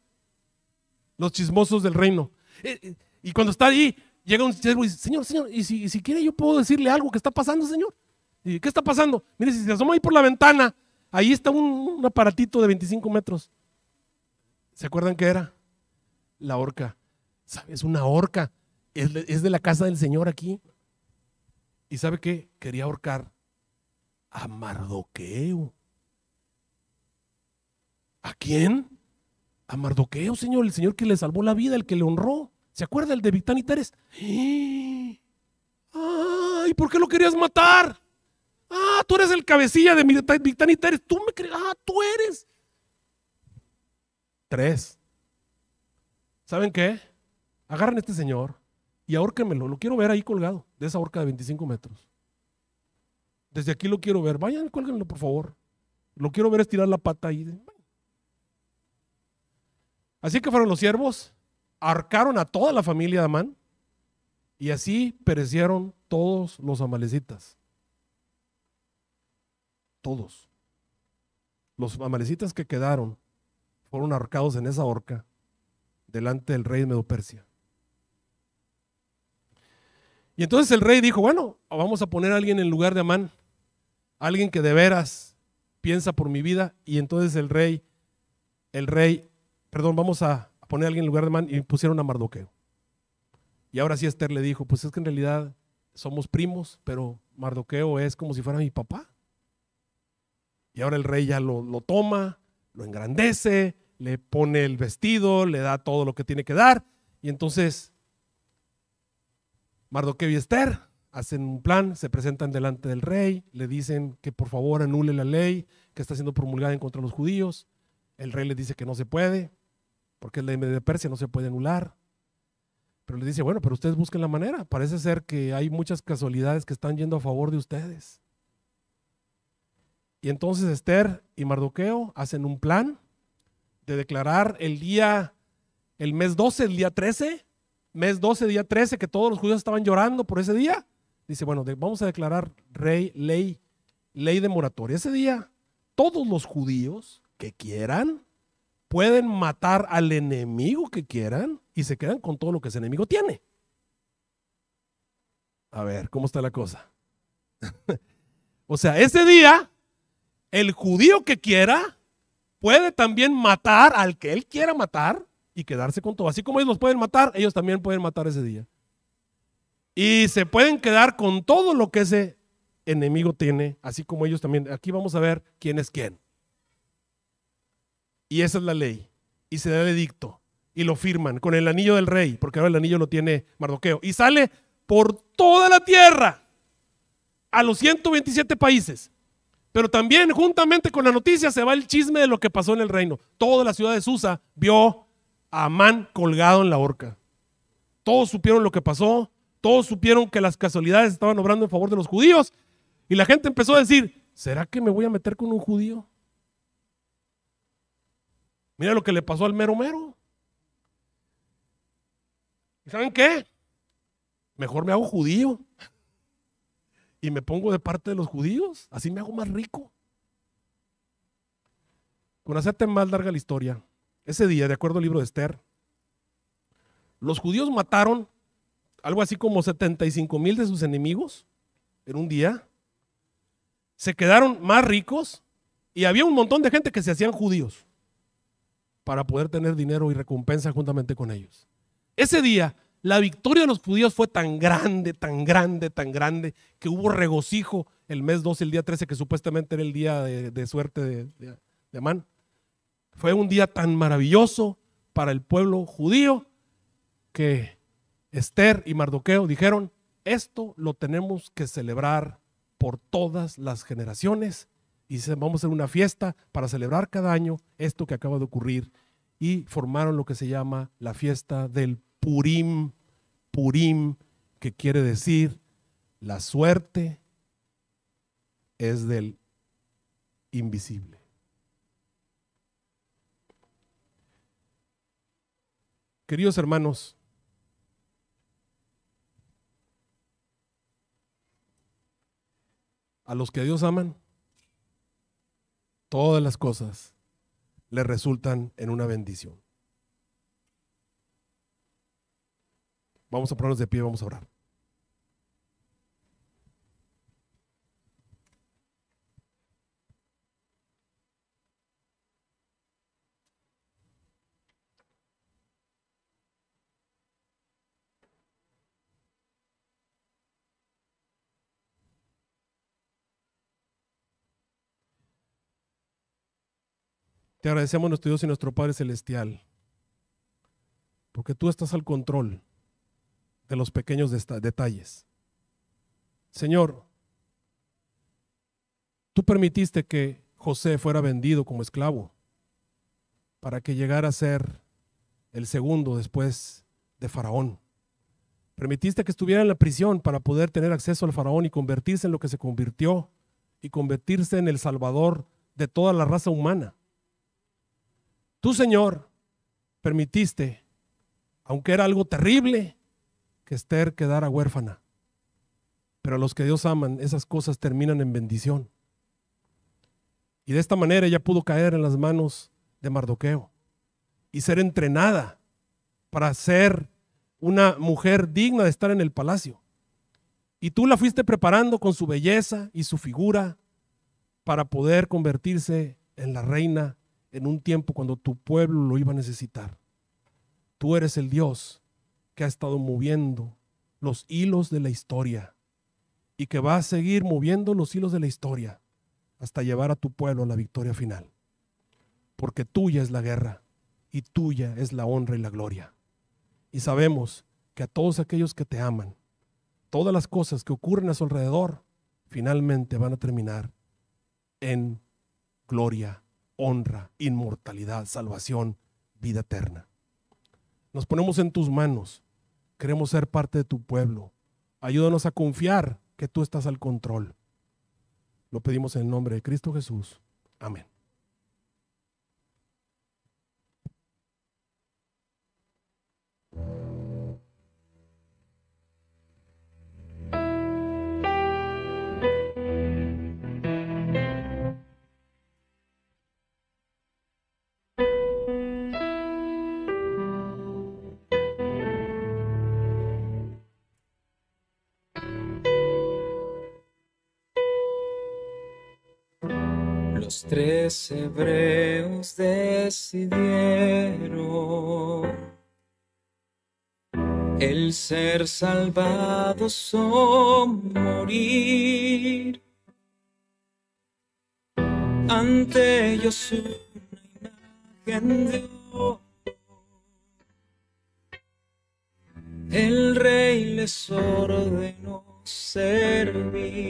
los chismosos del reino. Eh, eh, y cuando está ahí, llega un siervo y dice, Señor, Señor, y si, quiere yo puedo decirle algo que está pasando, Señor. ¿Y qué está pasando? Mire, si se asoma ahí por la ventana, ahí está un, aparatito de 25 metros. ¿Se acuerdan qué era? La horca. Es una horca. Es, de la casa del Señor aquí. ¿Y sabe qué? Quería ahorcar a Mardoqueo. ¿A quién? A Mardoqueo, Señor, el Señor que le salvó la vida, el que le honró. ¿Se acuerda el de Victán y Teres? ¡Ay! ¡Ah! ¿Por qué lo querías matar? Ah, tú eres el cabecilla de Victán y Teres. Tú me crees. Ah, tú eres. Tres. ¿Saben qué? Agarran a este señor y ahórquenmelo. Lo quiero ver ahí colgado, de esa horca de 25 metros. Desde aquí lo quiero ver. Vayan, cuélguenlo, por favor. Lo quiero ver estirar la pata ahí. Así que fueron los siervos, arcaron a toda la familia de Amán y así perecieron todos los amalecitas. Todos. Los amalecitas que quedaron fueron ahorcados en esa horca delante del rey de Medopersia. Y entonces el rey dijo, bueno, vamos a poner a alguien en lugar de Amán, alguien que de veras piensa por mi vida. Y entonces el rey, el rey perdón, vamos a poner a alguien en lugar de Man y pusieron a Mardoqueo. Y ahora sí Esther le dijo, pues es que en realidad somos primos, pero Mardoqueo es como si fuera mi papá. Y ahora el rey ya lo, toma, lo engrandece, le pone el vestido, le da todo lo que tiene que dar. Y entonces Mardoqueo y Esther hacen un plan, se presentan delante del rey, le dicen que por favor anule la ley que está siendo promulgada en contra de los judíos. El rey les dice que no se puede porque el de Persia no se puede anular. Pero le dice, bueno, pero ustedes busquen la manera. Parece ser que hay muchas casualidades que están yendo a favor de ustedes. Y entonces Esther y Mardoqueo hacen un plan de declarar el día, el mes 12, el día 13, mes 12, día 13, que todos los judíos estaban llorando por ese día. Dice, bueno, vamos a declarar rey, ley, ley de moratoria. Ese día, todos los judíos que quieran pueden matar al enemigo que quieran y se quedan con todo lo que ese enemigo tiene. A ver, ¿cómo está la cosa? *laughs* o sea, ese día, el judío que quiera puede también matar al que él quiera matar y quedarse con todo. Así como ellos los pueden matar, ellos también pueden matar ese día. Y se pueden quedar con todo lo que ese enemigo tiene, así como ellos también. Aquí vamos a ver quién es quién. Y esa es la ley. Y se da el edicto. Y lo firman con el anillo del rey, porque ahora el anillo no tiene Mardoqueo. Y sale por toda la tierra a los 127 países. Pero también, juntamente con la noticia, se va el chisme de lo que pasó en el reino. Toda la ciudad de Susa vio a Amán colgado en la horca. Todos supieron lo que pasó, todos supieron que las casualidades estaban obrando en favor de los judíos. Y la gente empezó a decir, ¿será que me voy a meter con un judío? Mira lo que le pasó al mero mero. ¿Y saben qué? Mejor me hago judío. Y me pongo de parte de los judíos. Así me hago más rico. Con hacerte más larga la historia. Ese día, de acuerdo al libro de Esther, los judíos mataron algo así como 75 mil de sus enemigos en un día. Se quedaron más ricos y había un montón de gente que se hacían judíos para poder tener dinero y recompensa juntamente con ellos. Ese día, la victoria de los judíos fue tan grande, tan grande, tan grande, que hubo regocijo el mes 12, el día 13, que supuestamente era el día de, suerte de, de Amán. Fue un día tan maravilloso para el pueblo judío que Esther y Mardoqueo dijeron, esto lo tenemos que celebrar por todas las generaciones y vamos a hacer una fiesta para celebrar cada año esto que acaba de ocurrir y formaron lo que se llama la fiesta del Purim, Purim, que quiere decir la suerte es del invisible. Queridos hermanos, a los que a Dios aman, todas las cosas le resultan en una bendición. Vamos a ponernos de pie, vamos a orar. Te agradecemos nuestro Dios y nuestro Padre Celestial, porque tú estás al control de los pequeños detalles. Señor, tú permitiste que José fuera vendido como esclavo para que llegara a ser el segundo después de Faraón. Permitiste que estuviera en la prisión para poder tener acceso al Faraón y convertirse en lo que se convirtió y convertirse en el Salvador de toda la raza humana. Tú, Señor, permitiste, aunque era algo terrible, que Esther quedara huérfana. Pero a los que Dios aman, esas cosas terminan en bendición. Y de esta manera ella pudo caer en las manos de Mardoqueo y ser entrenada para ser una mujer digna de estar en el palacio. Y tú la fuiste preparando con su belleza y su figura para poder convertirse en la reina en un tiempo cuando tu pueblo lo iba a necesitar. Tú eres el Dios que ha estado moviendo los hilos de la historia y que va a seguir moviendo los hilos de la historia hasta llevar a tu pueblo a la victoria final. Porque tuya es la guerra y tuya es la honra y la gloria. Y sabemos que a todos aquellos que te aman, todas las cosas que ocurren a su alrededor, finalmente van a terminar en gloria honra, inmortalidad, salvación, vida eterna. Nos ponemos en tus manos. Queremos ser parte de tu pueblo. Ayúdanos a confiar que tú estás al control. Lo pedimos en el nombre de Cristo Jesús. Amén. los tres hebreos decidieron el ser salvados o morir. Ante ellos una imagen de El rey les ordenó servir.